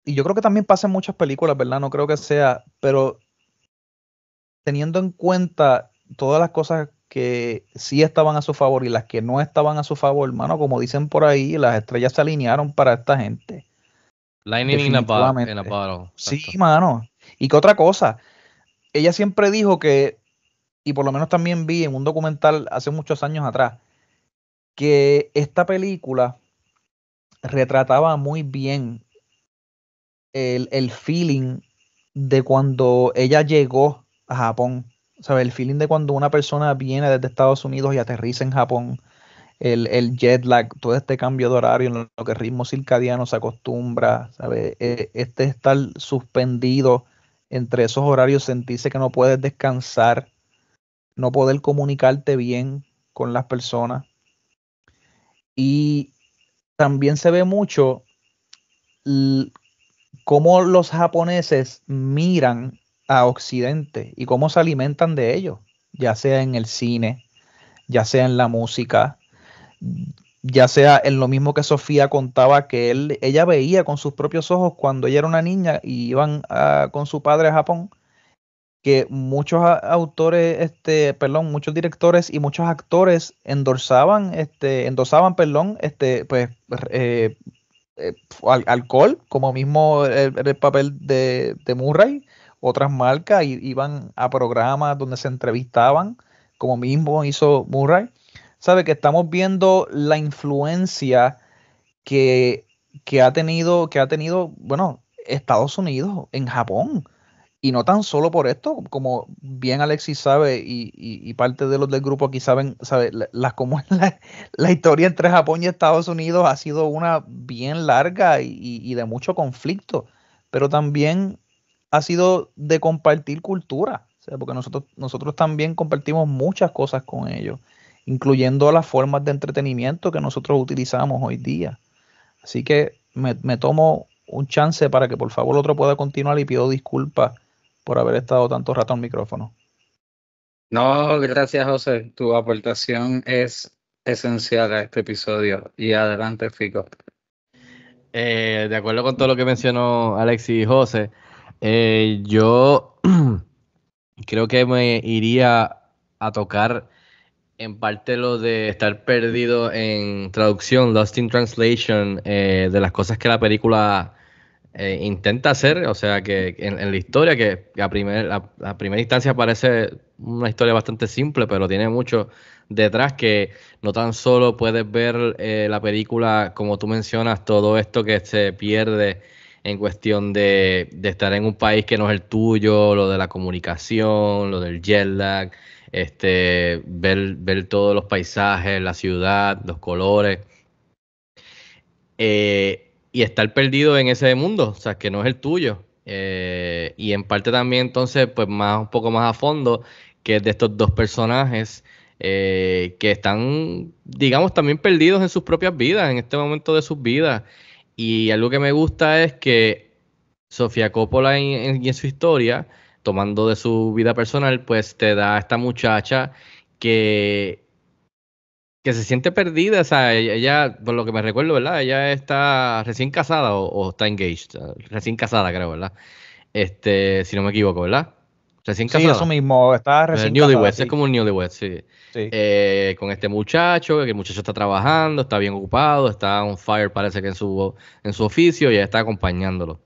Y yo creo que también pasa en muchas películas, ¿verdad? No creo que sea. Pero teniendo en cuenta todas las cosas que sí estaban a su favor y las que no estaban a su favor, hermano, como dicen por ahí, las estrellas se alinearon para esta gente. Lightning in a, bottle. Sí, hermano. Y que otra cosa, ella siempre dijo que y por lo menos también vi en un documental hace muchos años atrás, que esta película retrataba muy bien el, feeling de cuando ella llegó a Japón. ¿Sabe? El feeling de cuando una persona viene desde Estados Unidos y aterriza en Japón. El, jet lag, todo este cambio de horario, en lo que el ritmo circadiano se acostumbra, e, Este estar suspendido entre esos horarios, sentirse que no puedes descansar no poder comunicarte bien con las personas. Y también se ve mucho cómo los japoneses miran a Occidente y cómo se alimentan de ellos, ya sea en el cine, ya sea en la música, ya sea en lo mismo que Sofía contaba que él, ella veía con sus propios ojos cuando ella era una niña y iban ah, con su padre a Japón que muchos autores, este, perdón, muchos directores y muchos actores endorsaban, este, endosaban, perdón, este, pues, eh, eh, alcohol, como mismo el, papel de, Murray, otras marcas iban a programas donde se entrevistaban, como mismo hizo Murray. Sabe que estamos viendo la influencia que, ha tenido, que ha tenido, bueno, Estados Unidos en Japón y no tan solo por esto, como bien Alexis sabe y, parte de los del grupo aquí saben, sabe, la, como la, la, historia entre Japón y Estados Unidos ha sido una bien larga y, de mucho conflicto, pero también ha sido de compartir cultura, porque nosotros, nosotros también compartimos muchas cosas con ellos, incluyendo las formas de entretenimiento que nosotros utilizamos hoy día. Así que me, me tomo un chance para que por favor el otro pueda continuar y pido disculpas por haber estado tanto rato en micrófono. No, gracias José. Tu aportación es esencial a este episodio. Y adelante, Fico. Eh, de acuerdo con todo lo que mencionó alexis y José, eh, yo creo que me iría a tocar en parte lo de estar perdido en traducción, lost in translation, eh, de las cosas que la película eh, intenta hacer, o sea, que en, la historia, que a, a, primera instancia parece una historia bastante simple, pero tiene mucho detrás que no tan solo puedes ver eh, la película, como tú mencionas, todo esto que se pierde en cuestión de, estar en un país que no es el tuyo, lo de la comunicación, lo del jet lag, este, ver, ver todos los paisajes, la ciudad, los colores. Eh, y estar perdido en ese mundo, o sea, que no es el tuyo. Eh, y en parte también entonces, pues más un poco más a fondo, que de estos dos personajes eh, que están, digamos, también perdidos en sus propias vidas, en este momento de sus vidas. Y algo que me gusta es que Sofía Coppola en, en su historia, tomando de su vida personal, pues te da a esta muchacha que que se siente perdida, o sea, e-, ella, por lo que me recuerdo, ¿verdad? Ella está recién casada o, está engaged, recién casada creo, ¿verdad? Este, si no me equivoco, ¿verdad? Recién casada. Sí, eso mismo, está eh, recién casada. Es como un New sí. sí. Eh, con este muchacho, que el muchacho está trabajando, está bien ocupado, está un fire parece que en su, en su oficio y ella está acompañándolo.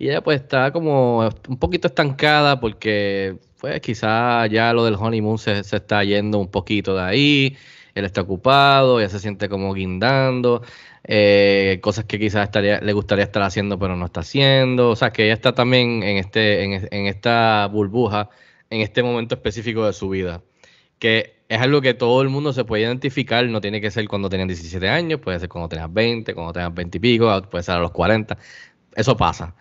Y ella pues está como un poquito estancada porque pues quizá ya lo del honeymoon se, está yendo un poquito de ahí, él está ocupado, ya se siente como guindando, eh, cosas que quizás estaría, le gustaría estar haciendo pero no está haciendo, o sea que ella está también en, este, en, en esta burbuja, en este momento específico de su vida, que es algo que todo el mundo se puede identificar, no tiene que ser cuando tenían 17 años, puede ser cuando tenías 20, cuando tenías 20 y pico, puede ser a los 40, eso pasa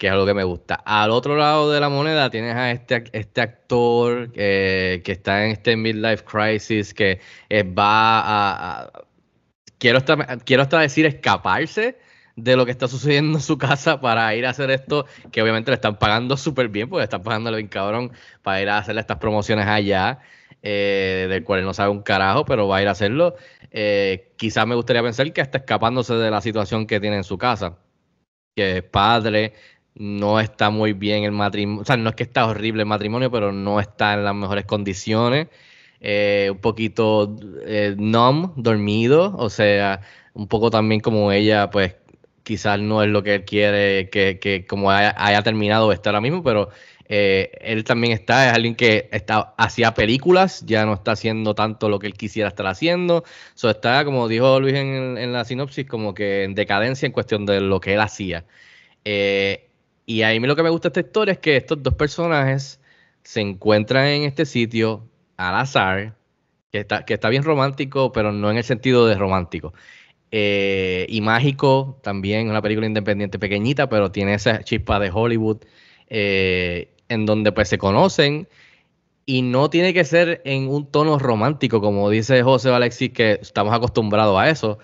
que es algo que me gusta. Al otro lado de la moneda tienes a este, este actor que está en este midlife crisis, que eh, va a, quiero, hasta, quiero decir, escaparse de lo que está sucediendo en su casa para ir a hacer esto, que obviamente le están pagando súper bien, porque le están pagando bien cabrón para ir a hacerle estas promociones allá. Eh, del cual no sabe un carajo, pero va a ir a hacerlo. Eh, quizás me gustaría pensar que está escapándose de la situación que tiene en su casa, que es padre, no está muy bien el matrimonio, o sea, no es que está horrible el matrimonio, pero no está en las mejores condiciones, eh, un poquito eh, numb, dormido, o sea, un poco también como ella, pues quizás no es lo que él quiere, que, como haya, terminado terminado estar ahora mismo, pero eh, él también está, es alguien que está, hacía películas, ya no está haciendo tanto lo que él quisiera estar haciendo, eso está, como dijo Luis en, en la sinopsis, como que en decadencia en cuestión de lo que él hacía. Eh, y a mí lo que me gusta de esta historia es que estos dos personajes se encuentran en este sitio al azar, que está, que está bien romántico, pero no en el sentido de romántico. Eh, y mágico también, una película independiente pequeñita, pero tiene esa chispa de Hollywood, eh, en donde pues se conocen y no tiene que ser en un tono romántico, como dice José Alexis, que estamos acostumbrados a eso,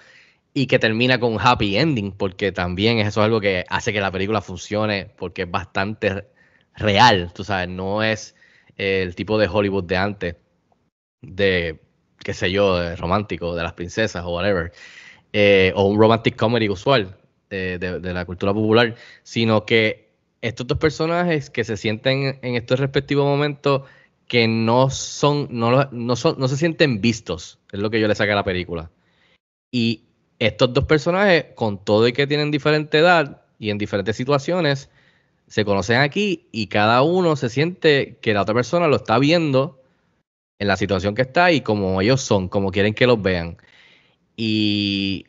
y que termina con un happy ending, porque también eso es algo que hace que la película funcione, porque es bastante real, tú sabes, no es eh, el tipo de Hollywood de antes, de, qué sé yo, romántico, de las princesas o whatever, eh, o un romantic comedy usual eh, de, la cultura popular, sino que estos dos personajes que se sienten en estos respectivos momentos que no son, no, no, son, no se sienten vistos, es lo que yo le saqué a la película. Y estos dos personajes, con todo y que tienen diferente edad y en diferentes situaciones, se conocen aquí y cada uno se siente que la otra persona lo está viendo en la situación que está y como ellos son, como quieren que los vean. Y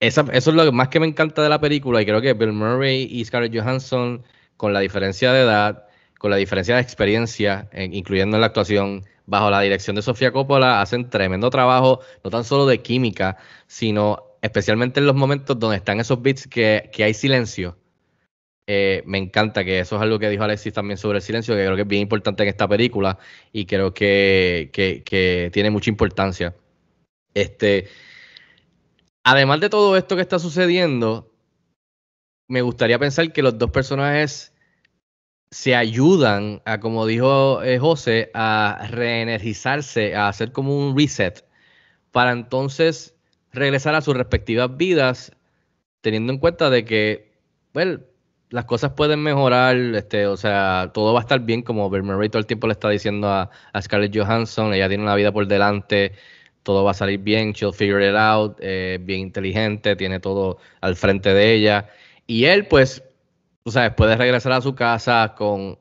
eso es lo que más que me encanta de la película y creo que Bill Murray y Scarlett Johansson, con la diferencia de edad, con la diferencia de experiencia, eh, incluyendo en la actuación, bajo la dirección de Sofía Coppola, hacen tremendo trabajo, no tan solo de química, sino especialmente en los momentos donde están esos beats que, hay silencio. Eh, me encanta que eso es algo que dijo Alexis también sobre el silencio, que creo que es bien importante en esta película y creo que, que tiene mucha importancia. Este, además de todo esto que está sucediendo, me gustaría pensar que los dos personajes se ayudan a, como dijo eh, José, a reenergizarse, a hacer como un reset, para entonces regresar a sus respectivas vidas, teniendo en cuenta de que, bueno, las cosas pueden mejorar, este, o sea, todo va a estar bien, como Berman todo el tiempo le está diciendo a, Scarlett Johansson, ella tiene una vida por delante, todo va a salir bien, she'll figure it out, eh, bien inteligente, tiene todo al frente de ella, y él pues sea, después de regresar a su casa con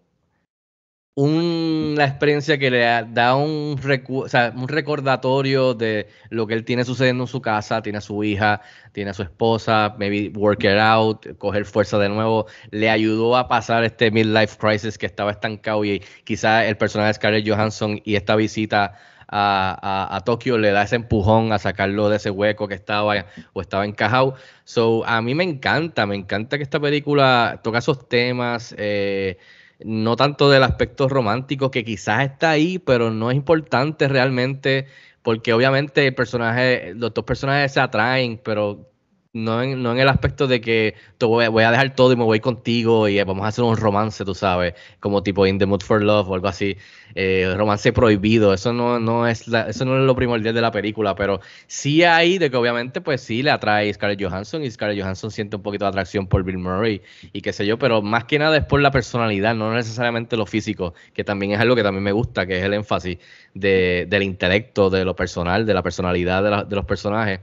una experiencia que le da un, un recordatorio de lo que él tiene sucediendo en su casa, tiene a su hija, tiene a su esposa, maybe work it out, coger fuerza de nuevo, le ayudó a pasar este midlife crisis que estaba estancado y quizás el personaje de Scarlett Johansson y esta visita a, Tokio le da ese empujón a sacarlo de ese hueco que estaba o estaba encajado. So, a mí me encanta, me encanta que esta película toca esos temas. Eh, no tanto del aspecto romántico que quizás está ahí, pero no es importante realmente, porque obviamente el personaje, los dos personajes se atraen, pero no en, no en el aspecto de que te voy, a dejar todo y me voy contigo y eh, vamos a hacer un romance, tú sabes, como tipo In the Mood for Love o algo así, eh, romance prohibido, eso no, no es eso no es lo primordial de la película, pero sí hay de que obviamente pues sí le atrae Scarlett Johansson y Scarlett Johansson siente un poquito de atracción por Bill Murray y qué sé yo, pero más que nada es por la personalidad, no necesariamente lo físico, que también es algo que también me gusta, que es el énfasis de, del intelecto, de lo personal, de la personalidad de los personajes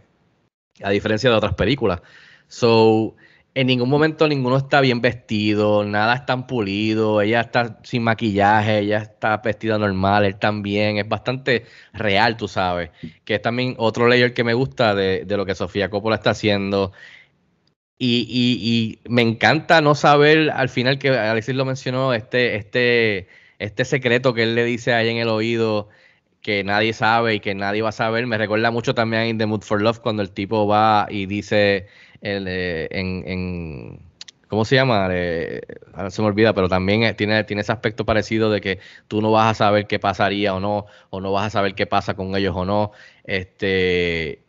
a diferencia de otras películas. So, en ningún momento ninguno está bien vestido, nada es tan pulido, ella está sin maquillaje, ella está vestida normal, él también, es bastante real, tú sabes, que es también otro layer que me gusta de, lo que Sofía Coppola está haciendo. Y, me encanta no saber al final que Alexis lo mencionó, este, este, este secreto que él le dice ahí en el oído que nadie sabe y que nadie va a saber. Me recuerda mucho también In The Mood for Love cuando el tipo va y dice eh, en, ¿Cómo se llama? Eh, se me olvida, pero también eh, tiene, tiene ese aspecto parecido de que tú no vas a saber qué pasaría o no, o no vas a saber qué pasa con ellos o no. Este,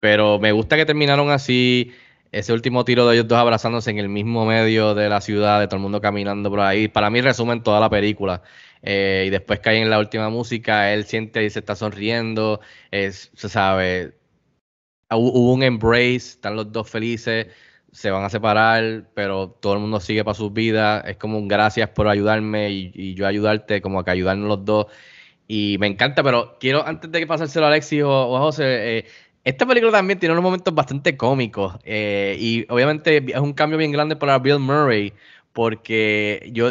pero me gusta que terminaron así. Ese último tiro de ellos dos abrazándose en el mismo medio de la ciudad, de todo el mundo caminando por ahí. Para mí resumen toda la película. Eh, y después cae en la última música, él siente y se está sonriendo, se sabe, hubo un embrace, están los dos felices, se van a separar, pero todo el mundo sigue para sus vidas, es como un gracias por ayudarme y, yo ayudarte, como que ayudarnos los dos. Y me encanta, pero quiero, antes de que pasárselo a Alexis o, a José, eh, esta película también tiene unos momentos bastante cómicos eh, y obviamente es un cambio bien grande para Bill Murray porque yo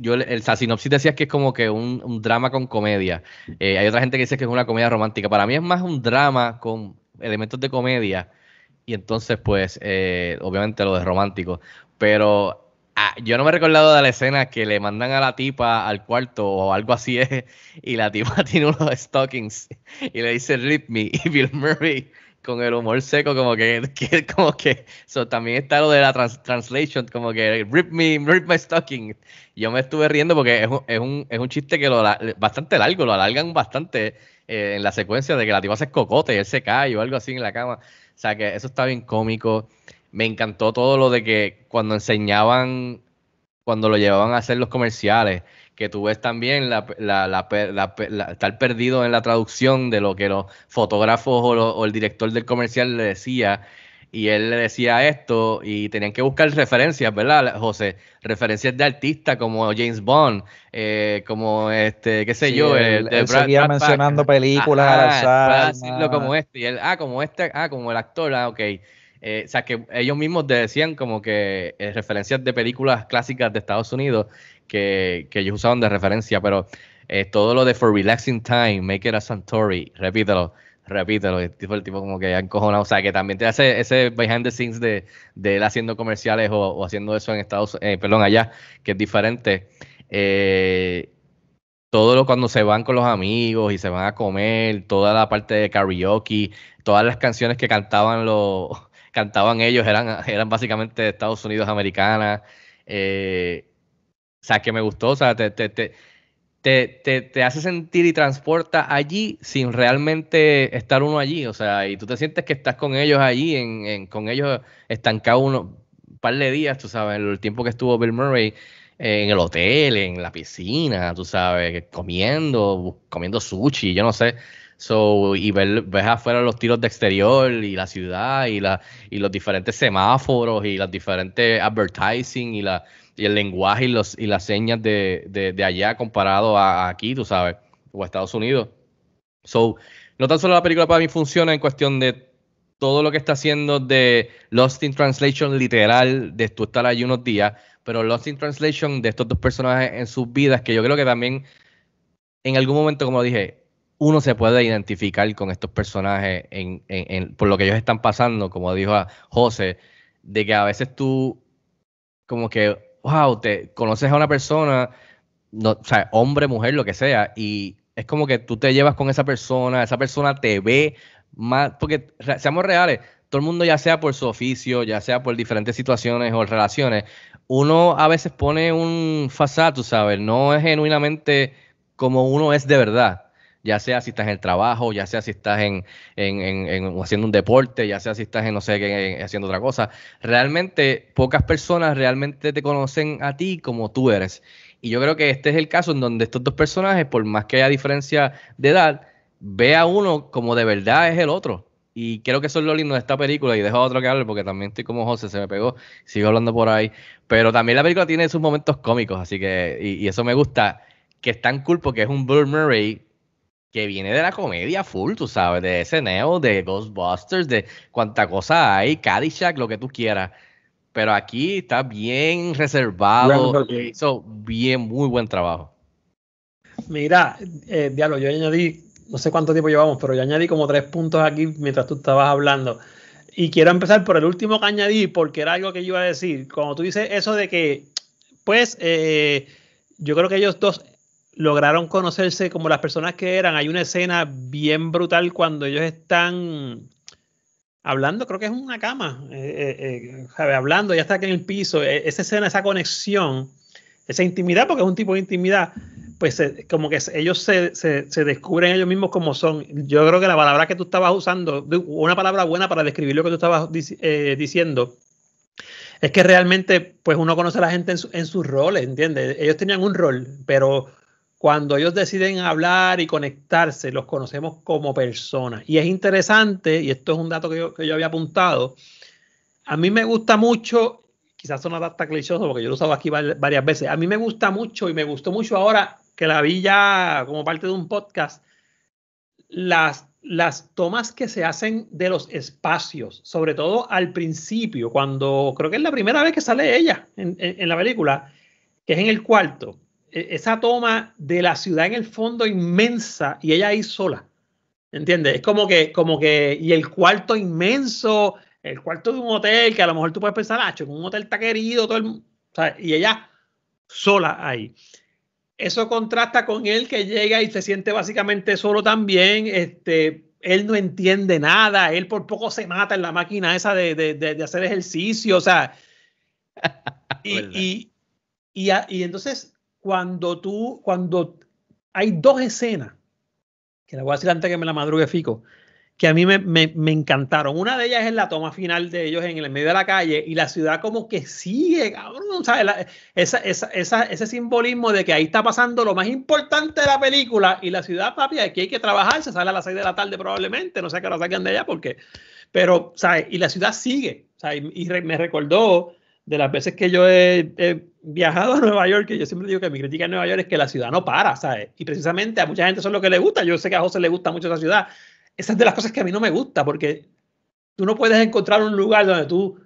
yo el, la sinopsis decía que es como que un, un drama con comedia. Eh, hay otra gente que dice que es una comedia romántica. Para mí es más un drama con elementos de comedia. Y entonces, pues, eh, obviamente lo de romántico. Pero ah, yo no me he recordado de la escena que le mandan a la tipa al cuarto o algo así Y la tipa tiene unos stockings y le dice, rip me. Y Bill Murray con el humor seco, como que, como que, también está lo de la translation, como que rip me, rip my stocking. Yo me estuve riendo porque es un, chiste que lo bastante largo, lo alargan bastante eh, en la secuencia de que la tipa se cocote y él se cae o algo así en la cama. O sea que eso está bien cómico. Me encantó todo lo de que cuando enseñaban, cuando lo llevaban a hacer los comerciales, que tú ves también la, estar perdido en la traducción de lo que los fotógrafos o, el director del comercial le decía. Y él le decía esto y tenían que buscar referencias, ¿verdad, José? Referencias de artistas como James Bond, eh, como este, qué sé yo. El, él, seguía mencionando ah, películas para ah, decirlo como este. ah, como este, ah, como el actor, ah, ok. Eh, o sea, que ellos mismos decían como que eh, referencias de películas clásicas de Estados Unidos que, ellos usaban de referencia, pero eh, todo lo de For Relaxing Time, Make It a Suntory repítelo, repítelo, el tipo, el tipo como que encojonado, o sea, que también te hace ese behind the scenes de, él haciendo comerciales o, haciendo eso en Estados Unidos, eh, perdón, allá, que es diferente. Eh, todo lo cuando se van con los amigos y se van a comer, toda la parte de karaoke, todas las canciones que cantaban los cantaban ellos eran, eran básicamente Estados Unidos americanas. Eh, o sea, que me gustó, o sea, te, hace sentir y transporta allí sin realmente estar uno allí, o sea, y tú te sientes que estás con ellos allí, con ellos estancado uno, un par de días, tú sabes, el tiempo que estuvo Bill Murray en el hotel, en la piscina, tú sabes, comiendo, comiendo sushi, yo no sé. So, y ves afuera los tiros de exterior y la ciudad y, la, y los diferentes semáforos y los diferentes advertising y la, y el lenguaje y, los, y las señas de, allá comparado a, aquí, tú sabes, o a Estados Unidos. So, no tan solo la película para mí funciona en cuestión de todo lo que está haciendo de Lost in Translation literal, de tú estar allí unos días, pero Lost in Translation de estos dos personajes en sus vidas, que yo creo que también en algún momento, como dije, uno se puede identificar con estos personajes por lo que ellos están pasando, como dijo a José, de que a veces tú como que wow, te conoces a una persona, o sea, hombre, mujer, lo que sea, y es como que tú te llevas con esa persona, esa persona te ve más, porque seamos reales, todo el mundo ya sea por su oficio, ya sea por diferentes situaciones o relaciones, uno a veces pone un fasato, tú sabes, no es genuinamente como uno es de verdad ya sea si estás en el trabajo, ya sea si estás en, haciendo un deporte, ya sea si estás en no sé qué, haciendo otra cosa. Realmente pocas personas realmente te conocen a ti como tú eres. Y yo creo que este es el caso en donde estos dos personajes, por más que haya diferencia de edad, ve a uno como de verdad es el otro. Y creo que eso es lo lindo de esta película. Y dejo a otro que hable porque también estoy como José, se me pegó, sigo hablando por ahí. Pero también la película tiene sus momentos cómicos, así que, y, y eso me gusta, que es tan cool porque es un Bill Murray que viene de la comedia full, tú sabes, de ese neo, de Ghostbusters, de cuánta cosa hay, Caddyshack, lo que tú quieras. Pero aquí está bien reservado, hizo bien, muy buen trabajo. Mira, eh, Diablo, yo añadí, no sé cuánto tiempo llevamos, pero yo añadí como tres puntos aquí mientras tú estabas hablando. Y quiero empezar por el último que añadí, porque era algo que yo iba a decir. Como tú dices eso de que, pues, eh, yo creo que ellos dos lograron conocerse como las personas que eran. Hay una escena bien brutal cuando ellos están hablando, creo que es una cama, eh, eh, eh, hablando, ya está aquí en el piso. E, esa escena, esa conexión, esa intimidad, porque es un tipo de intimidad, pues como que ellos se, descubren ellos mismos como son. Yo creo que la palabra que tú estabas usando, una palabra buena para describir lo que tú estabas diciendo, es que realmente, pues uno conoce a la gente en, en sus roles, ¿entiendes? Ellos tenían un rol, pero cuando ellos deciden hablar y conectarse, los conocemos como personas. Y es interesante, y esto es un dato que yo, había apuntado, a mí me gusta mucho, quizás son hasta porque yo lo he usado aquí varias veces, a mí me gusta mucho y me gustó mucho ahora que la vi ya como parte de un podcast, las, las tomas que se hacen de los espacios, sobre todo al principio, cuando creo que es la primera vez que sale ella en, en la película, que es en el cuarto e, esa toma de la ciudad en el fondo inmensa y ella ahí sola. ¿Entiendes? Es como que, como que, y el cuarto inmenso, el cuarto de un hotel, que a lo mejor tú puedes pensar, ah, en un hotel está querido, todo el mundo, y ella sola ahí. Eso contrasta con él que llega y se siente básicamente solo también, este, él no entiende nada, él por poco se mata en la máquina esa de, de, de, hacer ejercicio, o sea, y, y, y entonces cuando tú, cuando hay dos escenas, que la voy a decir antes que me la madrugue Fico, que a mí me, encantaron. Una de ellas es la toma final de ellos en el medio de la calle y la ciudad como que sigue, cabrón, ¿sabes? ese simbolismo de que ahí está pasando lo más importante de la película y la ciudad, papi, aquí hay que trabajar, se sale a las seis de la tarde probablemente, no sé qué lo saquen de allá porque... Pero, ¿sabes? Y la ciudad sigue, ¿sabes? Y me recordó de las veces que yo he, viajado a Nueva York, que yo siempre digo que mi crítica en Nueva York es que la ciudad no para, ¿sabes? Y precisamente a mucha gente eso es lo que le gusta. Yo sé que a José le gusta mucho esa ciudad. Esa es de las cosas que a mí no me gusta, porque tú no puedes encontrar un lugar donde tú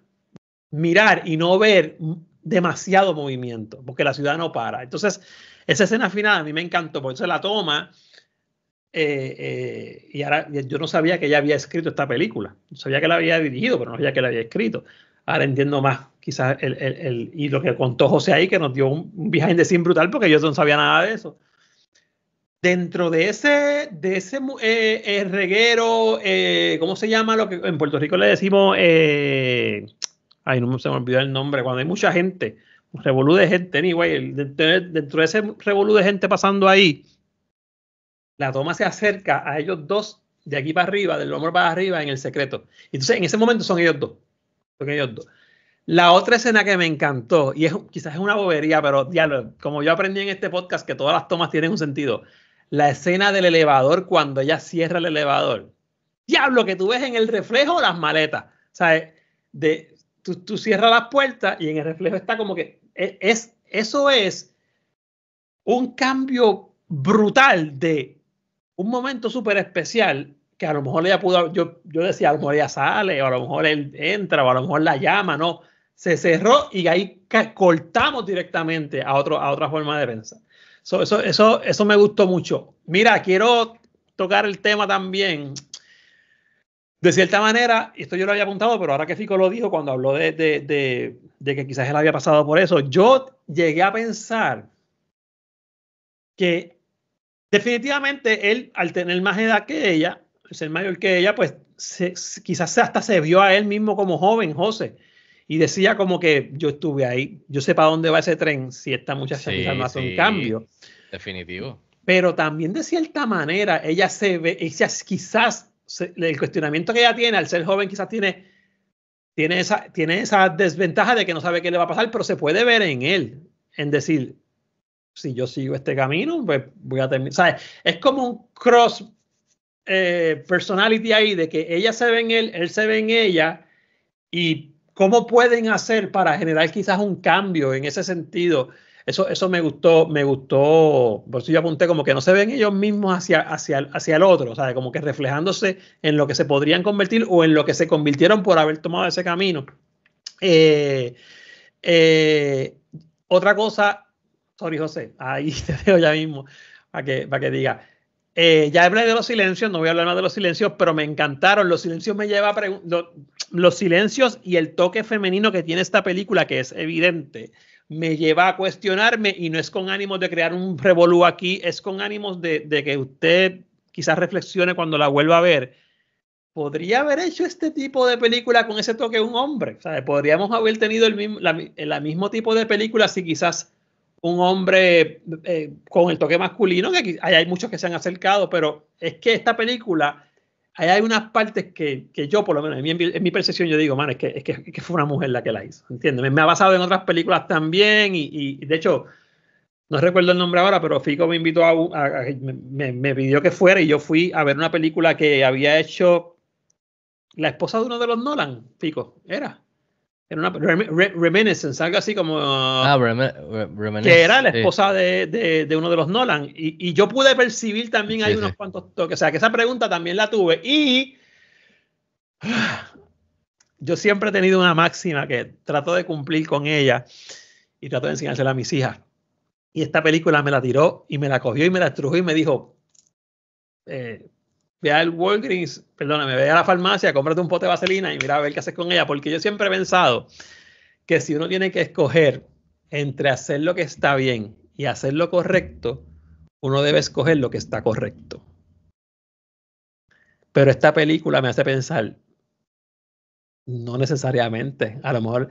mirar y no ver demasiado movimiento, porque la ciudad no para. Entonces, esa escena final a mí me encantó, por eso la toma. Eh, eh, y ahora yo no sabía que ella había escrito esta película. sabía que la había dirigido, pero no sabía que la había escrito. Ahora entiendo más quizás el, y lo que contó José ahí, que nos dio un, viaje behind the brutal porque yo no sabía nada de eso. Dentro de ese, de ese eh, eh, reguero, eh, ¿cómo se llama? Lo que en Puerto Rico le decimos, ay, no se me olvidó el nombre, cuando hay mucha gente, un revolú de gente, dentro, dentro de ese revolú de gente pasando ahí, la toma se acerca a ellos dos de aquí para arriba, del hombro para arriba, en el secreto. Entonces, en ese momento son ellos dos. La otra escena que me encantó, y quizás es una bobería, pero como yo aprendí en este podcast que todas las tomas tienen un sentido, la escena del elevador cuando ella cierra el elevador. Diablo, que tú ves en el reflejo las maletas. O sea, de, tú, tú cierras las puertas y en el reflejo está como que e, es, eso es un cambio brutal de un momento súper especial que a lo mejor ella pudo, yo, decía, a lo mejor ella sale, o a lo mejor él entra, o a lo mejor la llama, no. Se cerró y ahí cortamos directamente a, otro, a otra forma de pensar. eso, eso, eso me gustó mucho. Mira, quiero tocar el tema también. De cierta manera, esto yo lo había apuntado, pero ahora que Fico lo dijo cuando habló de que quizás él había pasado por eso, yo llegué a pensar que definitivamente él, al tener más edad que ella, ser mayor que ella, pues quizás hasta se vio a él mismo como joven, José. Y decía como que yo estuve ahí, yo sé para dónde va ese tren si esta muchacha quizás no hace un cambio. Definitivo. Pero también de cierta manera, ella se ve, ella quizás, el cuestionamiento que ella tiene al ser joven quizás tiene, tiene, esa, tiene esa desventaja de que no sabe qué le va a pasar, pero se puede ver en él, en decir, si yo sigo este camino, pues voy a terminar. O sea, es como un cross eh, personality ahí de que ella se ve en él, él se ve en ella y cómo pueden hacer para generar quizás un cambio en ese sentido. Eso, eso me gustó, me gustó, por eso yo apunté como que no se ven ellos mismos hacia, hacia, hacia el otro, sea como que reflejándose en lo que se podrían convertir o en lo que se convirtieron por haber tomado ese camino. Eh, eh, otra cosa, sorry José, ahí te veo ya mismo para que, para que diga. Eh, ya hablado de los silencios, no voy a hablar más de los silencios, pero me encantaron. Los silencios me lleva a los, los silencios y el toque femenino que tiene esta película, que es evidente, me lleva a cuestionarme y no es con ánimos de crear un revolú aquí, es con ánimos de, que usted quizás reflexione cuando la vuelva a ver. ¿Podría haber hecho este tipo de película con ese toque un hombre? Podríamos haber tenido el el mismo tipo de película si quizás un hombre eh, con el toque masculino, que hay muchos que se han acercado, pero es que esta película, hay unas partes que, yo, por lo menos, en mi, percepción, yo digo, man, es que, es que, fue una mujer la que la hizo, ¿entiendes? Me, ha basado en otras películas también y, de hecho, no recuerdo el nombre ahora, pero Fico me invitó a, me, me pidió que fuera y yo fui a ver una película que había hecho la esposa de uno de los Nolan, Fico, era. Era una Reminiscence, algo así como. Ah, Reminiscence. que era la esposa de, uno de los Nolan. Y, yo pude percibir también hay unos cuantos toques. O sea, que esa pregunta también la tuve. Y. Yo siempre he tenido una máxima que trato de cumplir con ella y trato de enseñársela a mis hijas. Y esta película me la tiró y me la cogió y me la estrujó y me dijo: eh, ve al Walgreens, perdóname, ve a la farmacia, cómprate un pote de vaselina y mira a ver qué haces con ella, porque yo siempre he pensado que si uno tiene que escoger entre hacer lo que está bien y hacer lo correcto, uno debe escoger lo que está correcto. Pero esta película me hace pensar, no necesariamente, a lo mejor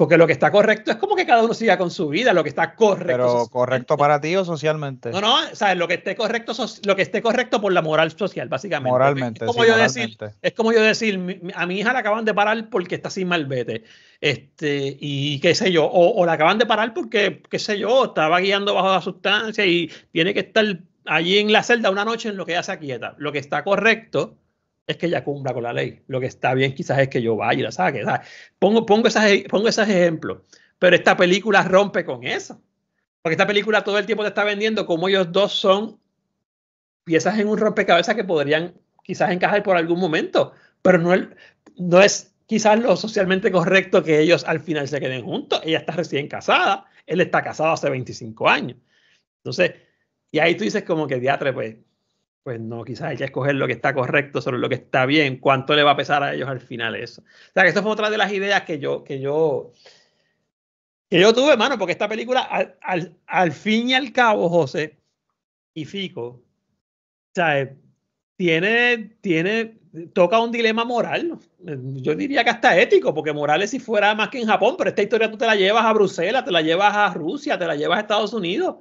porque lo que está correcto es como que cada uno siga con su vida, lo que está correcto. Pero correcto para ti o socialmente. No, no, o sea, lo que esté correcto, lo que esté correcto por la moral social, básicamente. Moralmente. Es como, yo, Decir, es como yo decir, a mi hija la acaban de parar porque está sin malvete. Este, y qué sé yo, o, la acaban de parar porque, qué sé yo, estaba guiando bajo la sustancia y tiene que estar allí en la celda una noche en lo que ella se aquieta. Lo que está correcto es que ella cumpla con la ley. Lo que está bien quizás es que yo vaya y la saque. Pongo, pongo, e, pongo esos ejemplos, pero esta película rompe con eso. Porque esta película todo el tiempo te está vendiendo como ellos dos son piezas en un rompecabezas que podrían quizás encajar por algún momento, pero no, no es quizás lo socialmente correcto que ellos al final se queden juntos. Ella está recién casada, él está casado hace 25 años. Entonces, y ahí tú dices como que diatre, pues pues no, quizás hay que escoger lo que está correcto sobre lo que está bien, cuánto le va a pesar a ellos al final eso. O sea, que esto fue otra de las ideas que yo, que yo, que yo tuve, mano, porque esta película, al, fin y al cabo, José y Fico, o sea, tiene, tiene, toca un dilema moral. Yo diría que hasta ético, porque moral es si fuera más que en Japón, pero esta historia tú te la llevas a Bruselas, te la llevas a Rusia, te la llevas a Estados Unidos.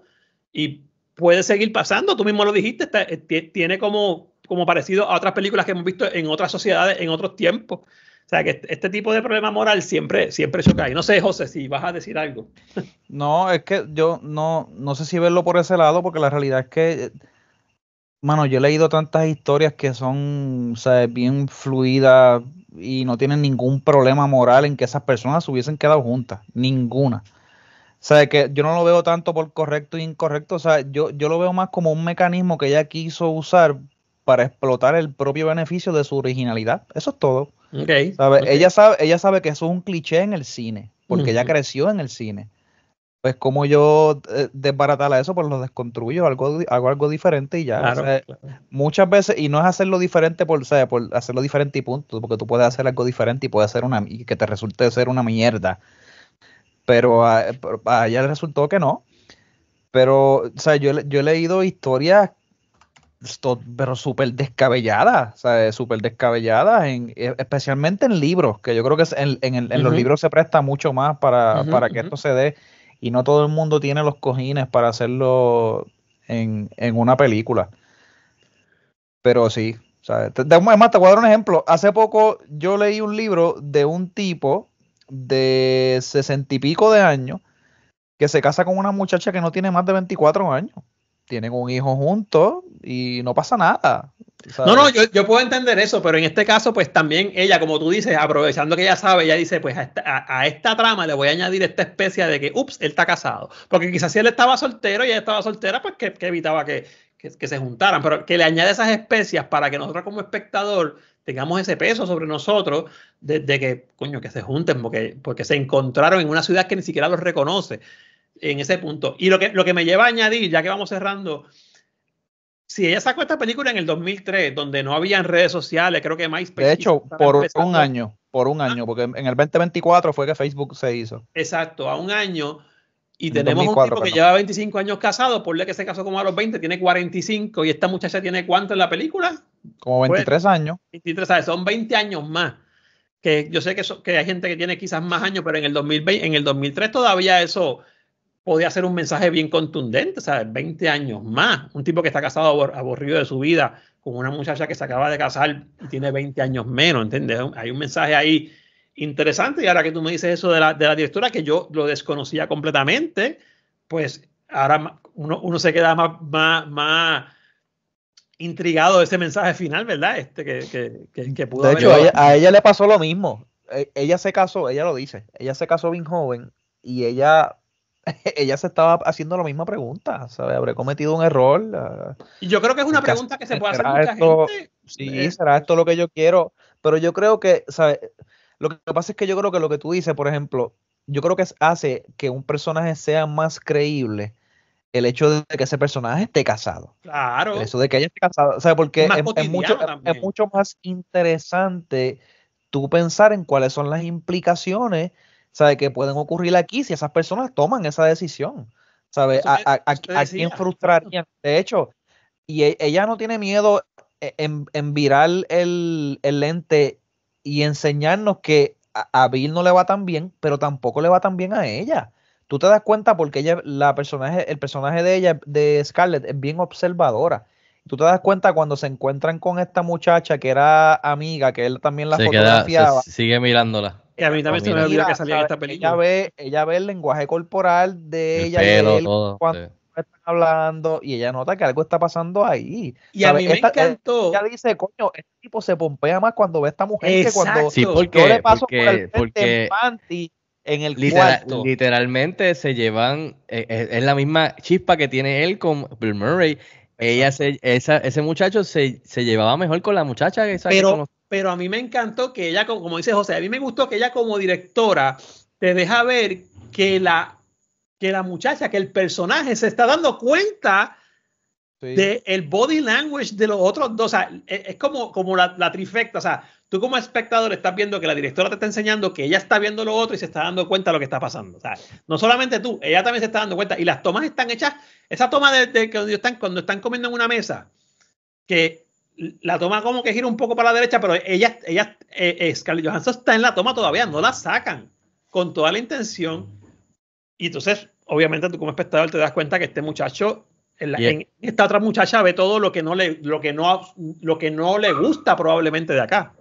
Y puede seguir pasando, tú mismo lo dijiste, eh, tiene como, como parecido a otras películas que hemos visto en otras sociedades, en otros tiempos. O sea, que este tipo de problema moral siempre, siempre choca. Y no sé, José, si vas a decir algo. No, es que yo no, no sé si verlo por ese lado, porque la realidad es que, mano, yo he leído tantas historias que son, o sea, bien fluidas y no tienen ningún problema moral en que esas personas hubiesen quedado juntas. Ninguna. O sea, que yo no lo veo tanto por correcto e incorrecto. O sea, yo, yo lo veo más como un mecanismo que ella quiso usar para explotar el propio beneficio de su originalidad. Eso es todo. Ella, sabe, ella sabe que eso es un cliché en el cine, porque ella creció en el cine. Pues como yo eh, eso, pues lo desconstruyo, algo, hago algo diferente y ya. Muchas veces, y no es hacerlo diferente por, sea, por hacerlo diferente y punto, porque tú puedes hacer algo diferente y puede ser una y que te resulte ser una mierda pero ah, ah, a, ella resultó que no. Pero, o sea, yo, he leído historias, pues, pero súper descabelladas, Súper descabelladas, en, e, especialmente en libros, que yo creo que en, los libros se presta mucho más para, que esto se dé. Y no todo el mundo tiene los cojines para hacerlo en, una película. Pero sí, o te voy a dar un ejemplo. Hace poco yo leí un libro de un tipo de sesenta y pico de años que se casa con una muchacha que no tiene más de 24 años. Tienen un hijo juntos y no pasa nada. No, no, yo, puedo entender eso, pero en este caso, pues también ella, como tú dices, aprovechando que ella sabe, ella dice, pues a esta, trama le voy a añadir esta especie de que, ups, él está casado. Porque quizás si él estaba soltero y ella estaba soltera, pues que, evitaba que, que, se juntaran, pero que le añade esas especias para que nosotros como espectador tengamos ese peso sobre nosotros de que, coño, que se junten porque, porque se encontraron en una ciudad que ni siquiera los reconoce en ese punto. Y lo que, lo que me lleva a añadir, ya que vamos cerrando, si ella sacó esta película en el 2003, donde no habían redes sociales, creo que MySpace. De hecho, por un año, por un ah. año, porque en el 2024 fue que Facebook se hizo. Exacto, a un año. Y tenemos un tipo que lleva 25 años casado, por le que se casó como a los 20, tiene 45, y esta muchacha tiene cuánto en la película? como 23 pues, años. 23, Son 20 años más. Que yo sé que, que hay gente que tiene quizás más años, pero en el 2020, en el 2003 todavía eso podía ser un mensaje bien contundente, sea, 20 años más. Un tipo que está casado aburrido de su vida con una muchacha que se acaba de casar y tiene 20 años menos, ¿entiendes? Hay un mensaje ahí interesante y ahora que tú me dices eso de la, directora, que yo lo desconocía completamente, pues ahora uno, uno se queda más, más, más intrigado ese mensaje final, ¿verdad? Este que, que, que, que De hecho, a ella le pasó lo mismo. E, ella se casó, ella lo dice, ella se casó bien joven y ella ella se estaba haciendo la misma pregunta, ¿sabes? Habré cometido un error. Y yo creo que es una pregunta que se puede hacer mucha gente. Sí, eh, será esto lo que yo quiero, pero yo creo que, ¿sabes? Lo que pasa es que yo creo que lo que tú dices, por ejemplo, yo creo que hace que un personaje sea más creíble el hecho de que ese personaje esté casado. Claro. eso de que ella esté casada. porque es, mucho, más interesante tú pensar en cuáles son las implicaciones ¿sabe? que pueden ocurrir aquí si esas personas toman esa decisión. sabe, A, quién frustrarían? De hecho, y e, ella no tiene miedo e, en, virar el, el, lente y enseñarnos que a, Bill no le va tan bien, pero tampoco le va tan bien a ella. Tú te das cuenta porque ella, la personaje, el personaje de ella, de Scarlett, es bien observadora. Tú te das cuenta cuando se encuentran con esta muchacha que era amiga, que él también la se fotografiaba. sigue mirándola. Y a mí también se me olvidó que salía en esta película. Ella ve, ella ve el lenguaje corporal de ella y él, cuando están hablando y ella nota que algo está pasando ahí. Y a mí me encantó. Ella dice, coño, este tipo se pompea más cuando ve a esta mujer que cuando sí, yo le paso porque, por el panty en el Literalmente se llevan, eh, eh, es, la misma chispa que tiene él con Bill Murray. Ella ese muchacho se, llevaba mejor con la muchacha. pero, pero a mí me encantó que ella, como dice José, a mí me gustó que ella como directora te deja ver que la, que la muchacha, que el personaje se está dando cuenta el body language de los otros dos. O sea, e, es, como, como la, la, trifecta. O sea, tú como espectador estás viendo que la directora te está enseñando que ella está viendo lo otro y se está dando cuenta de lo que está pasando. O sea, no solamente tú, ella también se está dando cuenta. Y las tomas están hechas. Esa toma de, de cuando, están, cuando están comiendo en una mesa, que la toma como que gira un poco para la derecha, pero ella, ella eh, eh, Scarlett Johansson está en la toma todavía, no la sacan con toda la intención. Y entonces, obviamente, tú como espectador te das cuenta que este muchacho en, esta otra muchacha ve todo lo que no le, lo que no, lo que no le gusta probablemente de acá.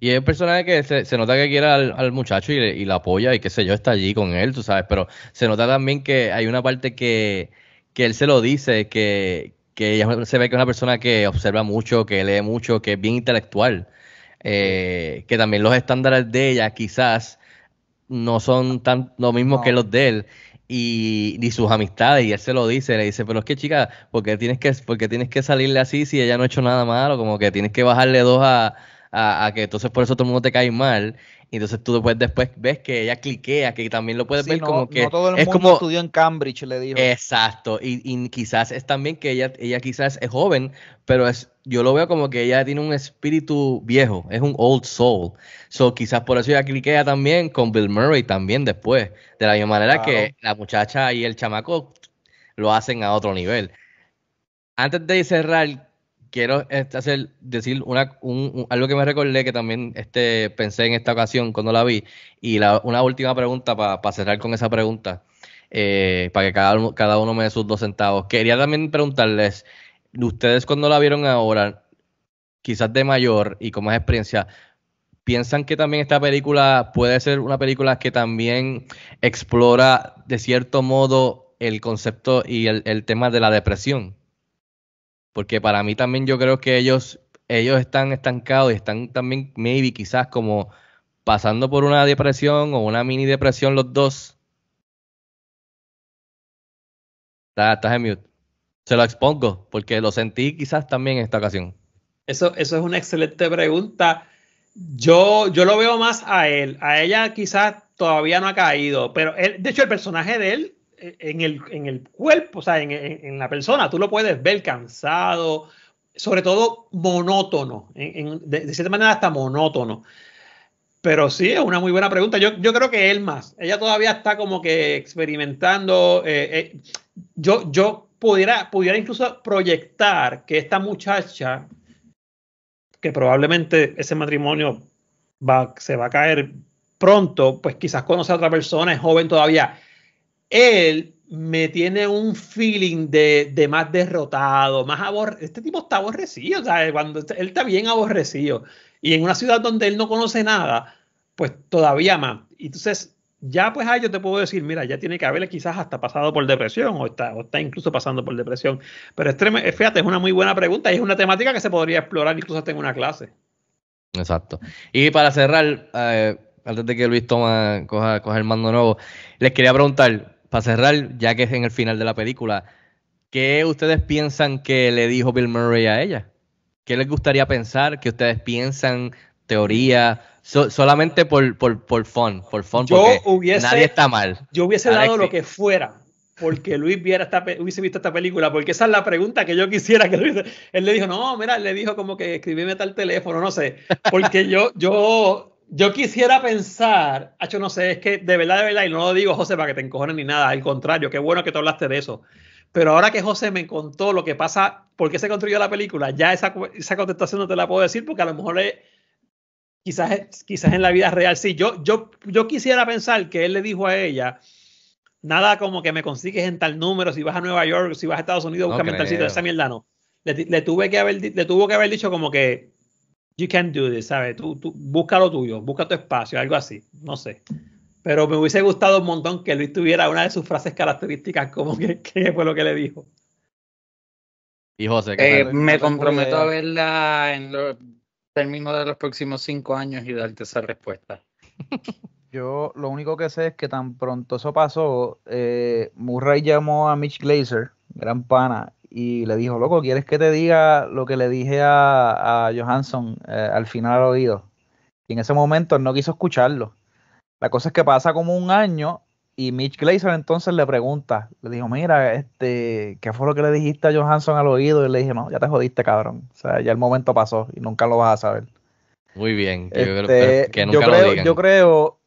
Y es un personaje que se, nota que quiere al, muchacho y, la apoya y qué sé yo, está allí con él, tú sabes, pero se nota también que hay una parte que, él se lo dice, que, ella se ve que es una persona que observa mucho, que lee mucho, que es bien intelectual, eh, que también los estándares de ella quizás no son tan lo mismo que los de él y, sus amistades, y él se lo dice, le dice, pero es que chica, porque tienes que, porque tienes que salirle así si ella no ha hecho nada malo? Como que tienes que bajarle dos a, a que entonces por eso todo el mundo te cae mal. Y entonces tú después, después ves que ella cliquea, que también lo puedes ver como que... No todo el es mundo como, estudió en Cambridge, le dijo. Exacto, y, quizás es también que ella, ella quizás es joven, pero es, yo lo veo como que ella tiene un espíritu viejo, es un old soul. So quizás por eso ella cliquea también con Bill Murray también después, de la misma manera que la muchacha y el chamaco lo hacen a otro nivel. Antes de cerrar, quiero este, hacer, decir una, algo que me recordé que también este, pensé en esta ocasión cuando la vi. Y una última pregunta para cerrar con esa pregunta, eh, para que cada, cada uno me dé sus dos centavos. Quería también preguntarles, ustedes cuando la vieron ahora, quizás de mayor y con más experiencia, ¿piensan que también esta película puede ser una película que también explora de cierto modo el concepto y el tema de la depresión? porque para mí también yo creo que ellos, ellos están estancados y están también, maybe, quizás como pasando por una depresión o una mini depresión los dos. Está en Se lo expongo, porque lo sentí quizás también en esta ocasión. Eso, eso es una excelente pregunta. Yo, yo lo veo más a él. A ella quizás todavía no ha caído, pero él, de hecho el personaje de él en el, cuerpo, o sea, en, la persona, tú lo puedes ver cansado, sobre todo monótono, de, cierta manera hasta monótono. Pero sí, es una muy buena pregunta. Yo, creo que él más. Ella todavía está como que experimentando. Eh, eh, yo, yo pudiera, pudiera incluso proyectar que esta muchacha, que probablemente ese matrimonio va, se va a caer pronto, pues quizás conoce a otra persona, es joven todavía él me tiene un feeling de, más derrotado, más aborrecido. Este tipo está aborrecido, Cuando este, él está bien aborrecido. Y en una ciudad donde él no conoce nada, pues todavía más. Y entonces, ya pues ahí yo te puedo decir, mira, ya tiene que haberle quizás hasta pasado por depresión o está, o está incluso pasando por depresión. Pero fíjate, es una muy buena pregunta y es una temática que se podría explorar incluso hasta en una clase. Exacto. Y para cerrar, eh, antes de que Luis toma, coja, coja el mando nuevo, les quería preguntar, para cerrar, ya que es en el final de la película, ¿qué ustedes piensan que le dijo Bill Murray a ella? ¿Qué les gustaría pensar? ¿Qué ustedes piensan? Teoría, solamente por, por, por fun, por fun, yo porque hubiese, nadie está mal. Yo hubiese dado lo que fuera porque Luis viera esta, hubiese visto esta película, porque esa es la pregunta que yo quisiera que Luis, él le dijo, no, mira, le dijo como que escribíme tal teléfono, no sé, porque yo, yo yo quisiera pensar, hecho no sé, es que de verdad, de verdad, y no lo digo, José, para que te encojones ni nada, al contrario, qué bueno que tú hablaste de eso. Pero ahora que José me contó lo que pasa, por qué se construyó la película, ya esa, contestación no te la puedo decir porque a lo mejor es, quizás, quizás en la vida real sí. Yo, yo, yo quisiera pensar que él le dijo a ella, nada como que me consigues en tal número, si vas a Nueva York, si vas a Estados Unidos, búscame en tal sitio, esa mierda no. Le, tuve que haber, le tuvo que haber dicho como que you can do this, ¿sabes? Tú, tú, busca lo tuyo, busca tu espacio, algo así, no sé. Pero me hubiese gustado un montón que Luis tuviera una de sus frases características, como que, fue lo que le dijo. Y José, ¿qué eh, me comprometo a verla en los términos de los próximos cinco años y darte esa respuesta. Yo lo único que sé es que tan pronto eso pasó, eh, Murray llamó a Mitch Glazer, gran pana, y le dijo, loco, ¿quieres que te diga lo que le dije a, a Johansson eh, al final al oído? Y en ese momento no quiso escucharlo. La cosa es que pasa como un año y Mitch Glazer entonces le pregunta, le dijo, mira, este, ¿qué fue lo que le dijiste a Johansson al oído? Y le dije, no, ya te jodiste, cabrón. O sea, ya el momento pasó y nunca lo vas a saber. Muy bien, que, este, nunca yo creo, lo Yo creo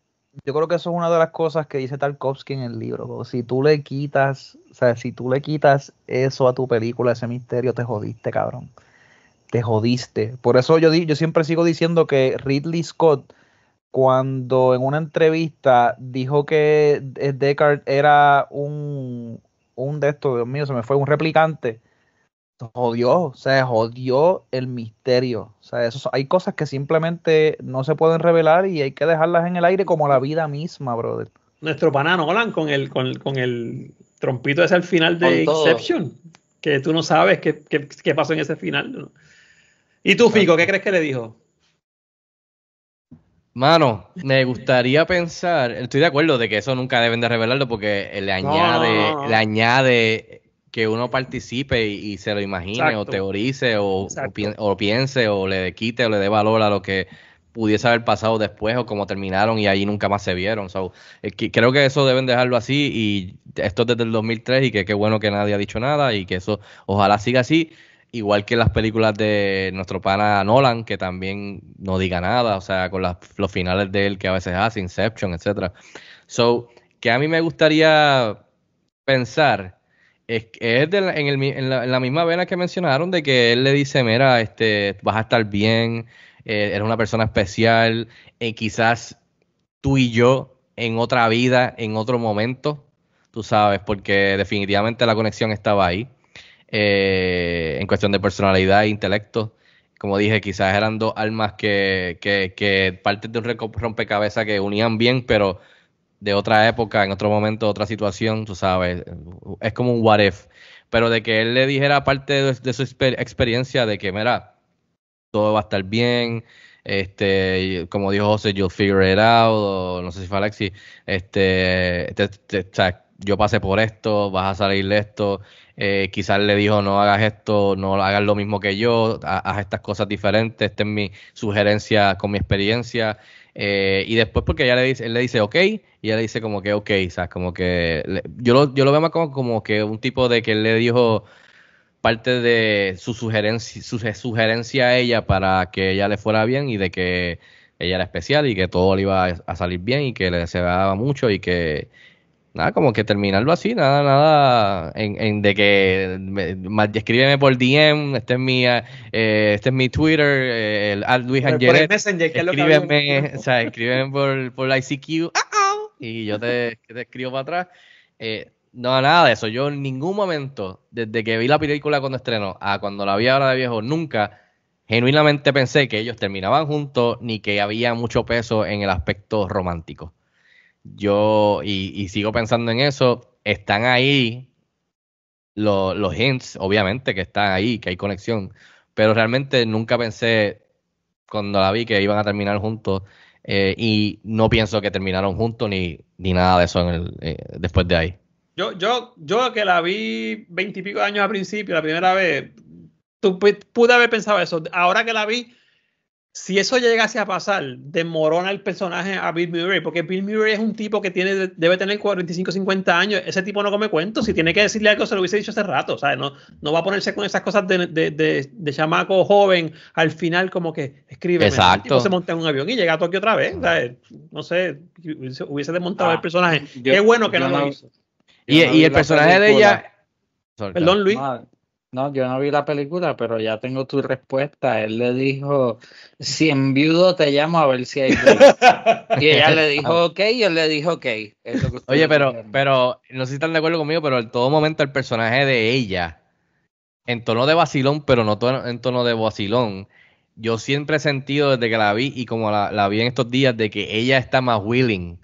yo creo que eso es una de las cosas que dice Tarkovsky en el libro. Si tú le quitas, o sea, si tú le quitas eso a tu película, ese misterio, te jodiste, cabrón. Te jodiste. Por eso yo, yo siempre sigo diciendo que Ridley Scott, cuando en una entrevista dijo que eh, Descartes era un, un de estos, Dios mío, se me fue, un replicante, jodió, se jodió el misterio. O sea, hay cosas que simplemente no se pueden revelar y hay que dejarlas en el aire como la vida misma, brother. Nuestro panano, Nolan con el, con, con el trompito ese al final de Exception, que tú no sabes qué, pasó en ese final. ¿Y tú, Fico, qué crees que le dijo? Mano, me gustaría pensar, estoy de acuerdo de que eso nunca deben de revelarlo porque le añade, le añade que uno participe y, se lo imagine o teorice o, piense o le quite o le dé valor a lo que pudiese haber pasado después o cómo terminaron y ahí nunca más se vieron. So, creo que eso deben dejarlo así y esto es desde el 2003 y que qué bueno que nadie ha dicho nada y que eso ojalá siga así. Igual que las películas de nuestro pana Nolan, que también no diga nada, o sea, con los finales de él que a veces hace, Inception, etcétera. So, que a mí me gustaría pensar es, en, el, en, la, en, la, misma vena que mencionaron de que él le dice, mira, este, vas a estar bien, eh, eres una persona especial, eh, quizás tú y yo en otra vida, en otro momento, tú sabes, porque definitivamente la conexión estaba ahí, eh, en cuestión de personalidad e intelecto. Como dije, quizás eran dos almas que, que, que de un rompecabezas que unían bien, pero de otra época, en otro momento, otra situación, tú sabes, es como un what if. Pero de que él le dijera parte de, su experiencia de que, mira, todo va a estar bien, este, como dijo José, you'll figure it out, o no sé si fue Alexi, este, yo pasé por esto, vas a salir de esto, eh, quizás le dijo no hagas esto, no hagas lo mismo que yo, haz estas cosas diferentes, esta es mi sugerencia con mi experiencia. Eh, y después porque ella le dice, él le dice ok, y ella le dice como que ok, sea Como que yo, lo, yo lo veo más como, como que un tipo de que él le dijo parte de su sugerencia, su sugerencia a ella para que ella le fuera bien y de que ella era especial y que todo le iba a salir bien y que le deseaba mucho y que nada, como que terminarlo así, nada, nada, en, de que me, escríbeme por DM, este es mi, eh, este es mi Twitter, eh, el Luis escríbeme, o sea, escríbeme por, por ICQ, y yo te, te escribo para atrás. Eh, no, nada de eso. Yo en ningún momento, desde que vi la película cuando estrenó a cuando la vi ahora de viejo, nunca genuinamente pensé que ellos terminaban juntos ni que había mucho peso en el aspecto romántico yo, y, sigo pensando en eso, están ahí los, hints, obviamente, que están ahí, que hay conexión, pero realmente nunca pensé cuando la vi que iban a terminar juntos eh, y no pienso que terminaron juntos ni, ni nada de eso eh, después de ahí. Yo, yo, yo que la vi veintipico años al principio, la primera vez, tú, pude haber pensado eso. Ahora que la vi, si eso llegase a pasar, demorona el personaje a Bill Murray, porque Bill Murray es un tipo que tiene, debe tener 45, 50 años. Ese tipo no come cuentos. Si tiene que decirle algo, se lo hubiese dicho hace rato. No, no va a ponerse con esas cosas de, chamaco joven al final, como que escribe. Exacto. se monta en un avión y llega a Tokio otra vez. No sé, hubiese, desmontado el ah, personaje. Qué bueno que no, lo hizo. Y, el personaje de ella. Perdón, Luis. No, yo no vi la película, pero ya tengo tu respuesta. Él le dijo, si en viudo te llamo a ver si hay... y ella le dijo ah. ok y él le dijo ok. Oye, pero, pero no sé si están de acuerdo conmigo, pero en todo momento el personaje de ella, en tono de vacilón, pero no en tono de vacilón, yo siempre he sentido desde que la vi y como la, la vi en estos días de que ella está más willing.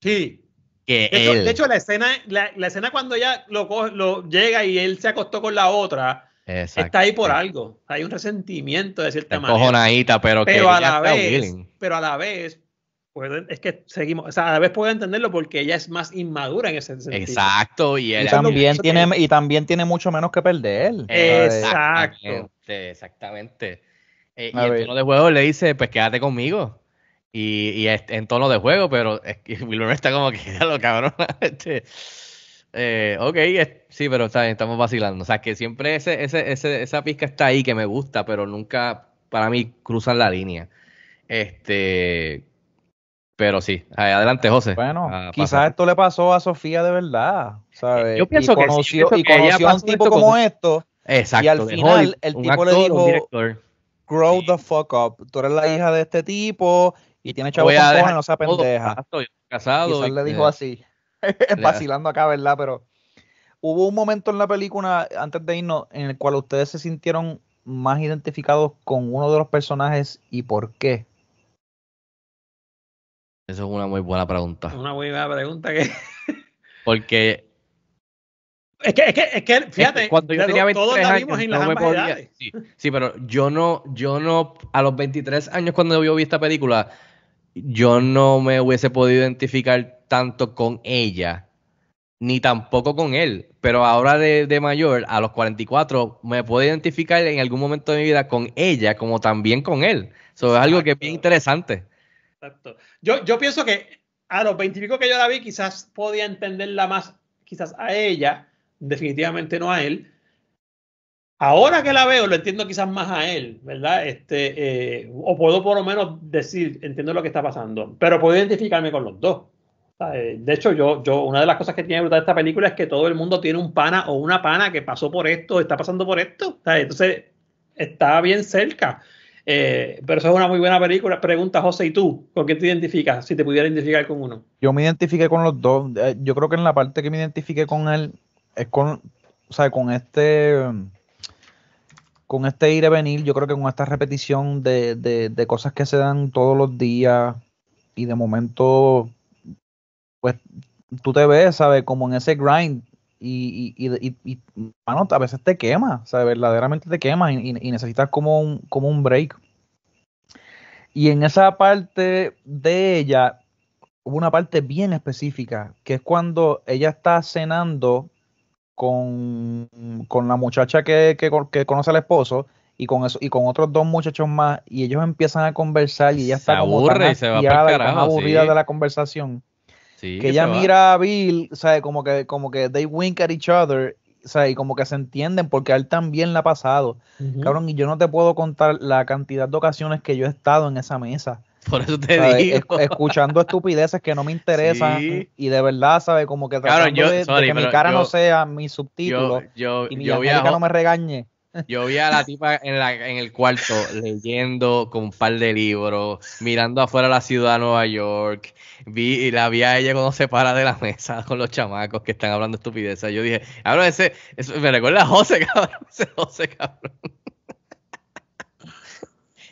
Sí, de, Hecho, la escena, la, escena cuando ella lo, lo llega y él se acostó con la otra, está ahí por algo. Hay un resentimiento de cierta manera. pero, pero que a la vez, pero a la vez, es que seguimos, o sea, a la vez puedo entenderlo porque ella es más inmadura en ese sentido. Exacto, y, él también tiene y también tiene mucho menos que perder. Exacto. Exactamente. Eh, y el tono de juego le dice, pues quédate conmigo y, en tono de juego, pero es que está como que lo cabrón. Este, eh, ok, sí, pero estamos vacilando. O sea, que siempre esa pizca está ahí que me gusta, pero nunca para mí cruzan la línea. Este, pero sí, adelante, José. Bueno, ah, quizás esto le pasó a Sofía de verdad, ¿sabes? Yo pienso y que conoció, y conoció a un tipo como esto. Exacto. Y al final, el tipo le dijo. Grow the fuck up. Tú eres la hija de este tipo, y tiene chavos con cojones, no sea pendeja. Ah, estoy casado. Quizás y le dijo así, vacilando acá, ¿verdad? Pero hubo un momento en la película, antes de irnos, en el cual ustedes se sintieron más identificados con uno de los personajes y por qué. Eso es una muy buena pregunta. Una muy buena pregunta que... Porque... Es que, es que, fíjate, cuando yo tenía 23 años, en no sí, sí, pero yo no, yo no, a los 23 años cuando yo vi esta película, yo no me hubiese podido identificar tanto con ella, ni tampoco con él. Pero ahora de, mayor, a los 44, me puedo identificar en algún momento de mi vida con ella, como también con él. Eso es algo que es bien interesante. Yo, yo pienso que a los 25 que yo la vi, quizás podía entenderla más, quizás a ella, definitivamente no a él Ahora que la veo, lo entiendo quizás más a él, ¿verdad? Este, eh, o puedo por lo menos decir, entiendo lo que está pasando, pero puedo identificarme con los dos. De hecho, yo, yo, una de las cosas que tiene brutal esta película es que todo el mundo tiene un pana o una pana que pasó por esto, está pasando por esto. Entonces, está bien cerca. Eh, pero eso es una muy buena película. Pregunta, José, ¿y tú? ¿Con qué te identificas? Si te pudiera identificar con uno. Yo me identifiqué con los dos. Eh, yo creo que en la parte que me identifiqué con él es con, o sea, con este, con este ir y venir, yo creo que con esta repetición de, cosas que se dan todos los días y de momento, pues tú te ves, ¿sabes? Como en ese grind y, y, a veces te quema, ¿sabes? Verdaderamente te quema y, y, necesitas como un, como un break. Y en esa parte de ella, hubo una parte bien específica, que es cuando ella está cenando con, la muchacha que, conoce al esposo y con eso y con otros dos muchachos más y ellos empiezan a conversar y ella está y se va aburrida de la conversación que ella mira a Bill como que como que they wink at each other y como que se entienden porque a él también la ha pasado y yo no te puedo contar la cantidad de ocasiones que yo he estado en esa mesa por eso te digo. escuchando estupideces que no me interesan y de verdad, sabe, Como que claro, yo, de, que mi cara no sea mi subtítulo yo, y mi no me regañe. Yo vi a la tipa en, la, en el cuarto leyendo con un par de libros, mirando afuera la ciudad de Nueva York. Vi, y la vi a ella cuando se para de la mesa con los chamacos que están hablando estupideces. Yo dije, ese, ese me recuerda a José, cabrón. Ese José, cabrón.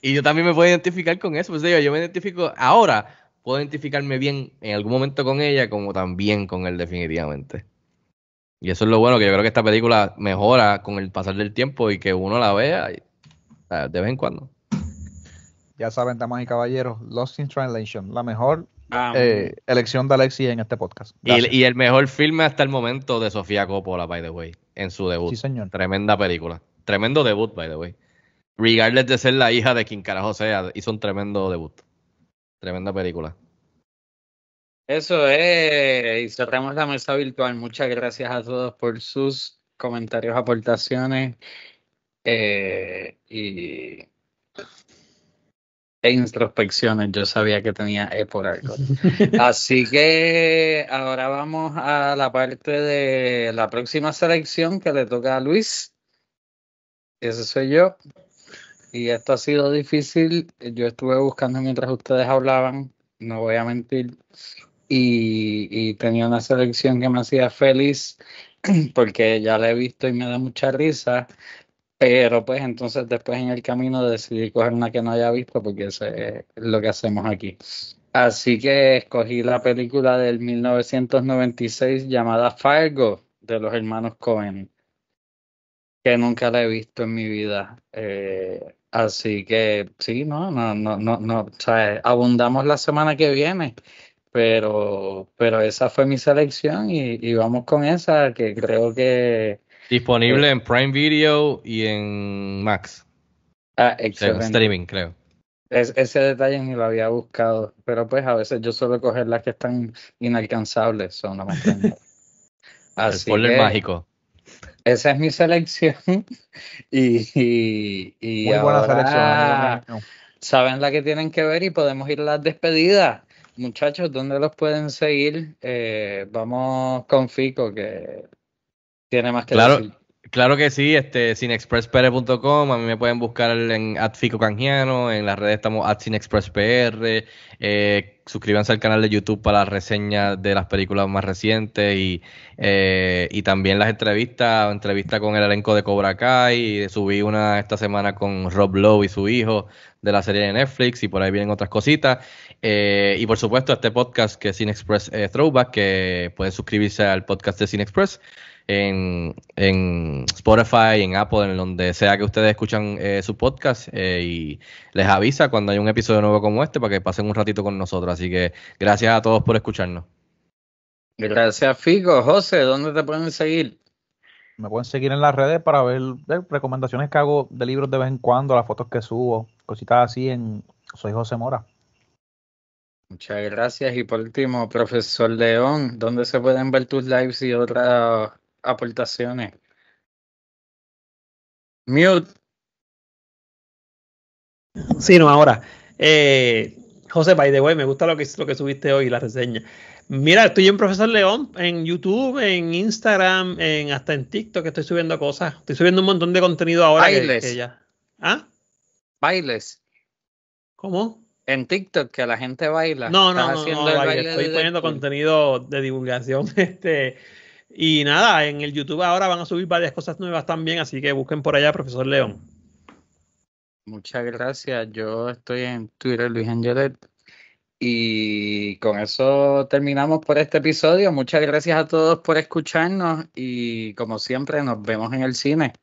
Y yo también me puedo identificar con eso. Pues digo, yo me identifico ahora, puedo identificarme bien en algún momento con ella, como también con él, definitivamente. Y eso es lo bueno, que yo creo que esta película mejora con el pasar del tiempo y que uno la vea de vez en cuando. Ya saben, damas y caballeros, Lost in Translation, la mejor eh, elección de Alexi en este podcast. Y, y, el mejor filme hasta el momento de Sofía Coppola, by the way, en su debut. Sí, señor. Tremenda película. Tremendo debut, by the way regardless de ser la hija de quien carajo sea, hizo un tremendo debut. Tremenda película. Eso es, y cerramos la mesa virtual. Muchas gracias a todos por sus comentarios, aportaciones. Eh, y e introspecciones, yo sabía que tenía E por algo. Así que ahora vamos a la parte de la próxima selección que le toca a Luis. Ese soy yo y esto ha sido difícil. Yo estuve buscando mientras ustedes hablaban, no voy a mentir, y, tenía una selección que me hacía feliz porque ya la he visto y me da mucha risa. Pero pues entonces después en el camino decidí coger una que no haya visto porque eso es lo que hacemos aquí. Así que escogí la película del 1996 llamada Fargo de los hermanos Cohen, que nunca la he visto en mi vida. Eh, Así que sí, no, no, no, no, no, o sea, abundamos la semana que viene, pero, pero esa fue mi selección y, vamos con esa que creo que... Disponible eh, en Prime Video y en Max. Ah, excelente. Streaming, creo. Es, ese detalle ni lo había buscado, pero pues a veces yo suelo coger las que están inalcanzables, son una Así El spoiler mágico. Esa es mi selección. y, Muy buena selección. Saben la que tienen que ver y podemos ir a las despedidas. Muchachos, ¿dónde los pueden seguir? Eh, vamos con Fico, que tiene más que claro. decir. Claro que sí, este, cinexpresspr.com, a mí me pueden buscar en Fico Canjiano, en las redes estamos at cinexpresspr, eh, suscríbanse al canal de YouTube para las reseñas de las películas más recientes y, eh, y también las entrevistas, entrevista con el elenco de Cobra Kai, subí una esta semana con Rob Lowe y su hijo de la serie de Netflix y por ahí vienen otras cositas. Eh, y por supuesto este podcast que es Cinexpress eh, Throwback, que pueden suscribirse al podcast de Cinexpress en, en Spotify, en Apple, en donde sea que ustedes escuchan eh, su podcast eh, y les avisa cuando hay un episodio nuevo como este para que pasen un ratito con nosotros. Así que gracias a todos por escucharnos. Gracias, Fico. José, ¿dónde te pueden seguir? Me pueden seguir en las redes para ver, recomendaciones que hago de libros de vez en cuando, las fotos que subo, cositas así en Soy José Mora. Muchas gracias. Y por último, profesor León, ¿dónde se pueden ver tus lives y otras aportaciones. Mute. Sí, no, ahora. Eh, José, by the way, me gusta lo que, lo que subiste hoy, la reseña. Mira, estoy en Profesor León, en YouTube, en Instagram, en, hasta en TikTok, estoy subiendo cosas. Estoy subiendo un montón de contenido ahora. Bailes. ¿Ah? Bailes. ¿Cómo? En TikTok, que la gente baila. No, no, no, estoy poniendo contenido de divulgación este, y nada, en el YouTube ahora van a subir varias cosas nuevas también, así que busquen por allá, profesor León. Muchas gracias. Yo estoy en Twitter, Luis Angelet. Y con eso terminamos por este episodio. Muchas gracias a todos por escucharnos y como siempre nos vemos en el cine.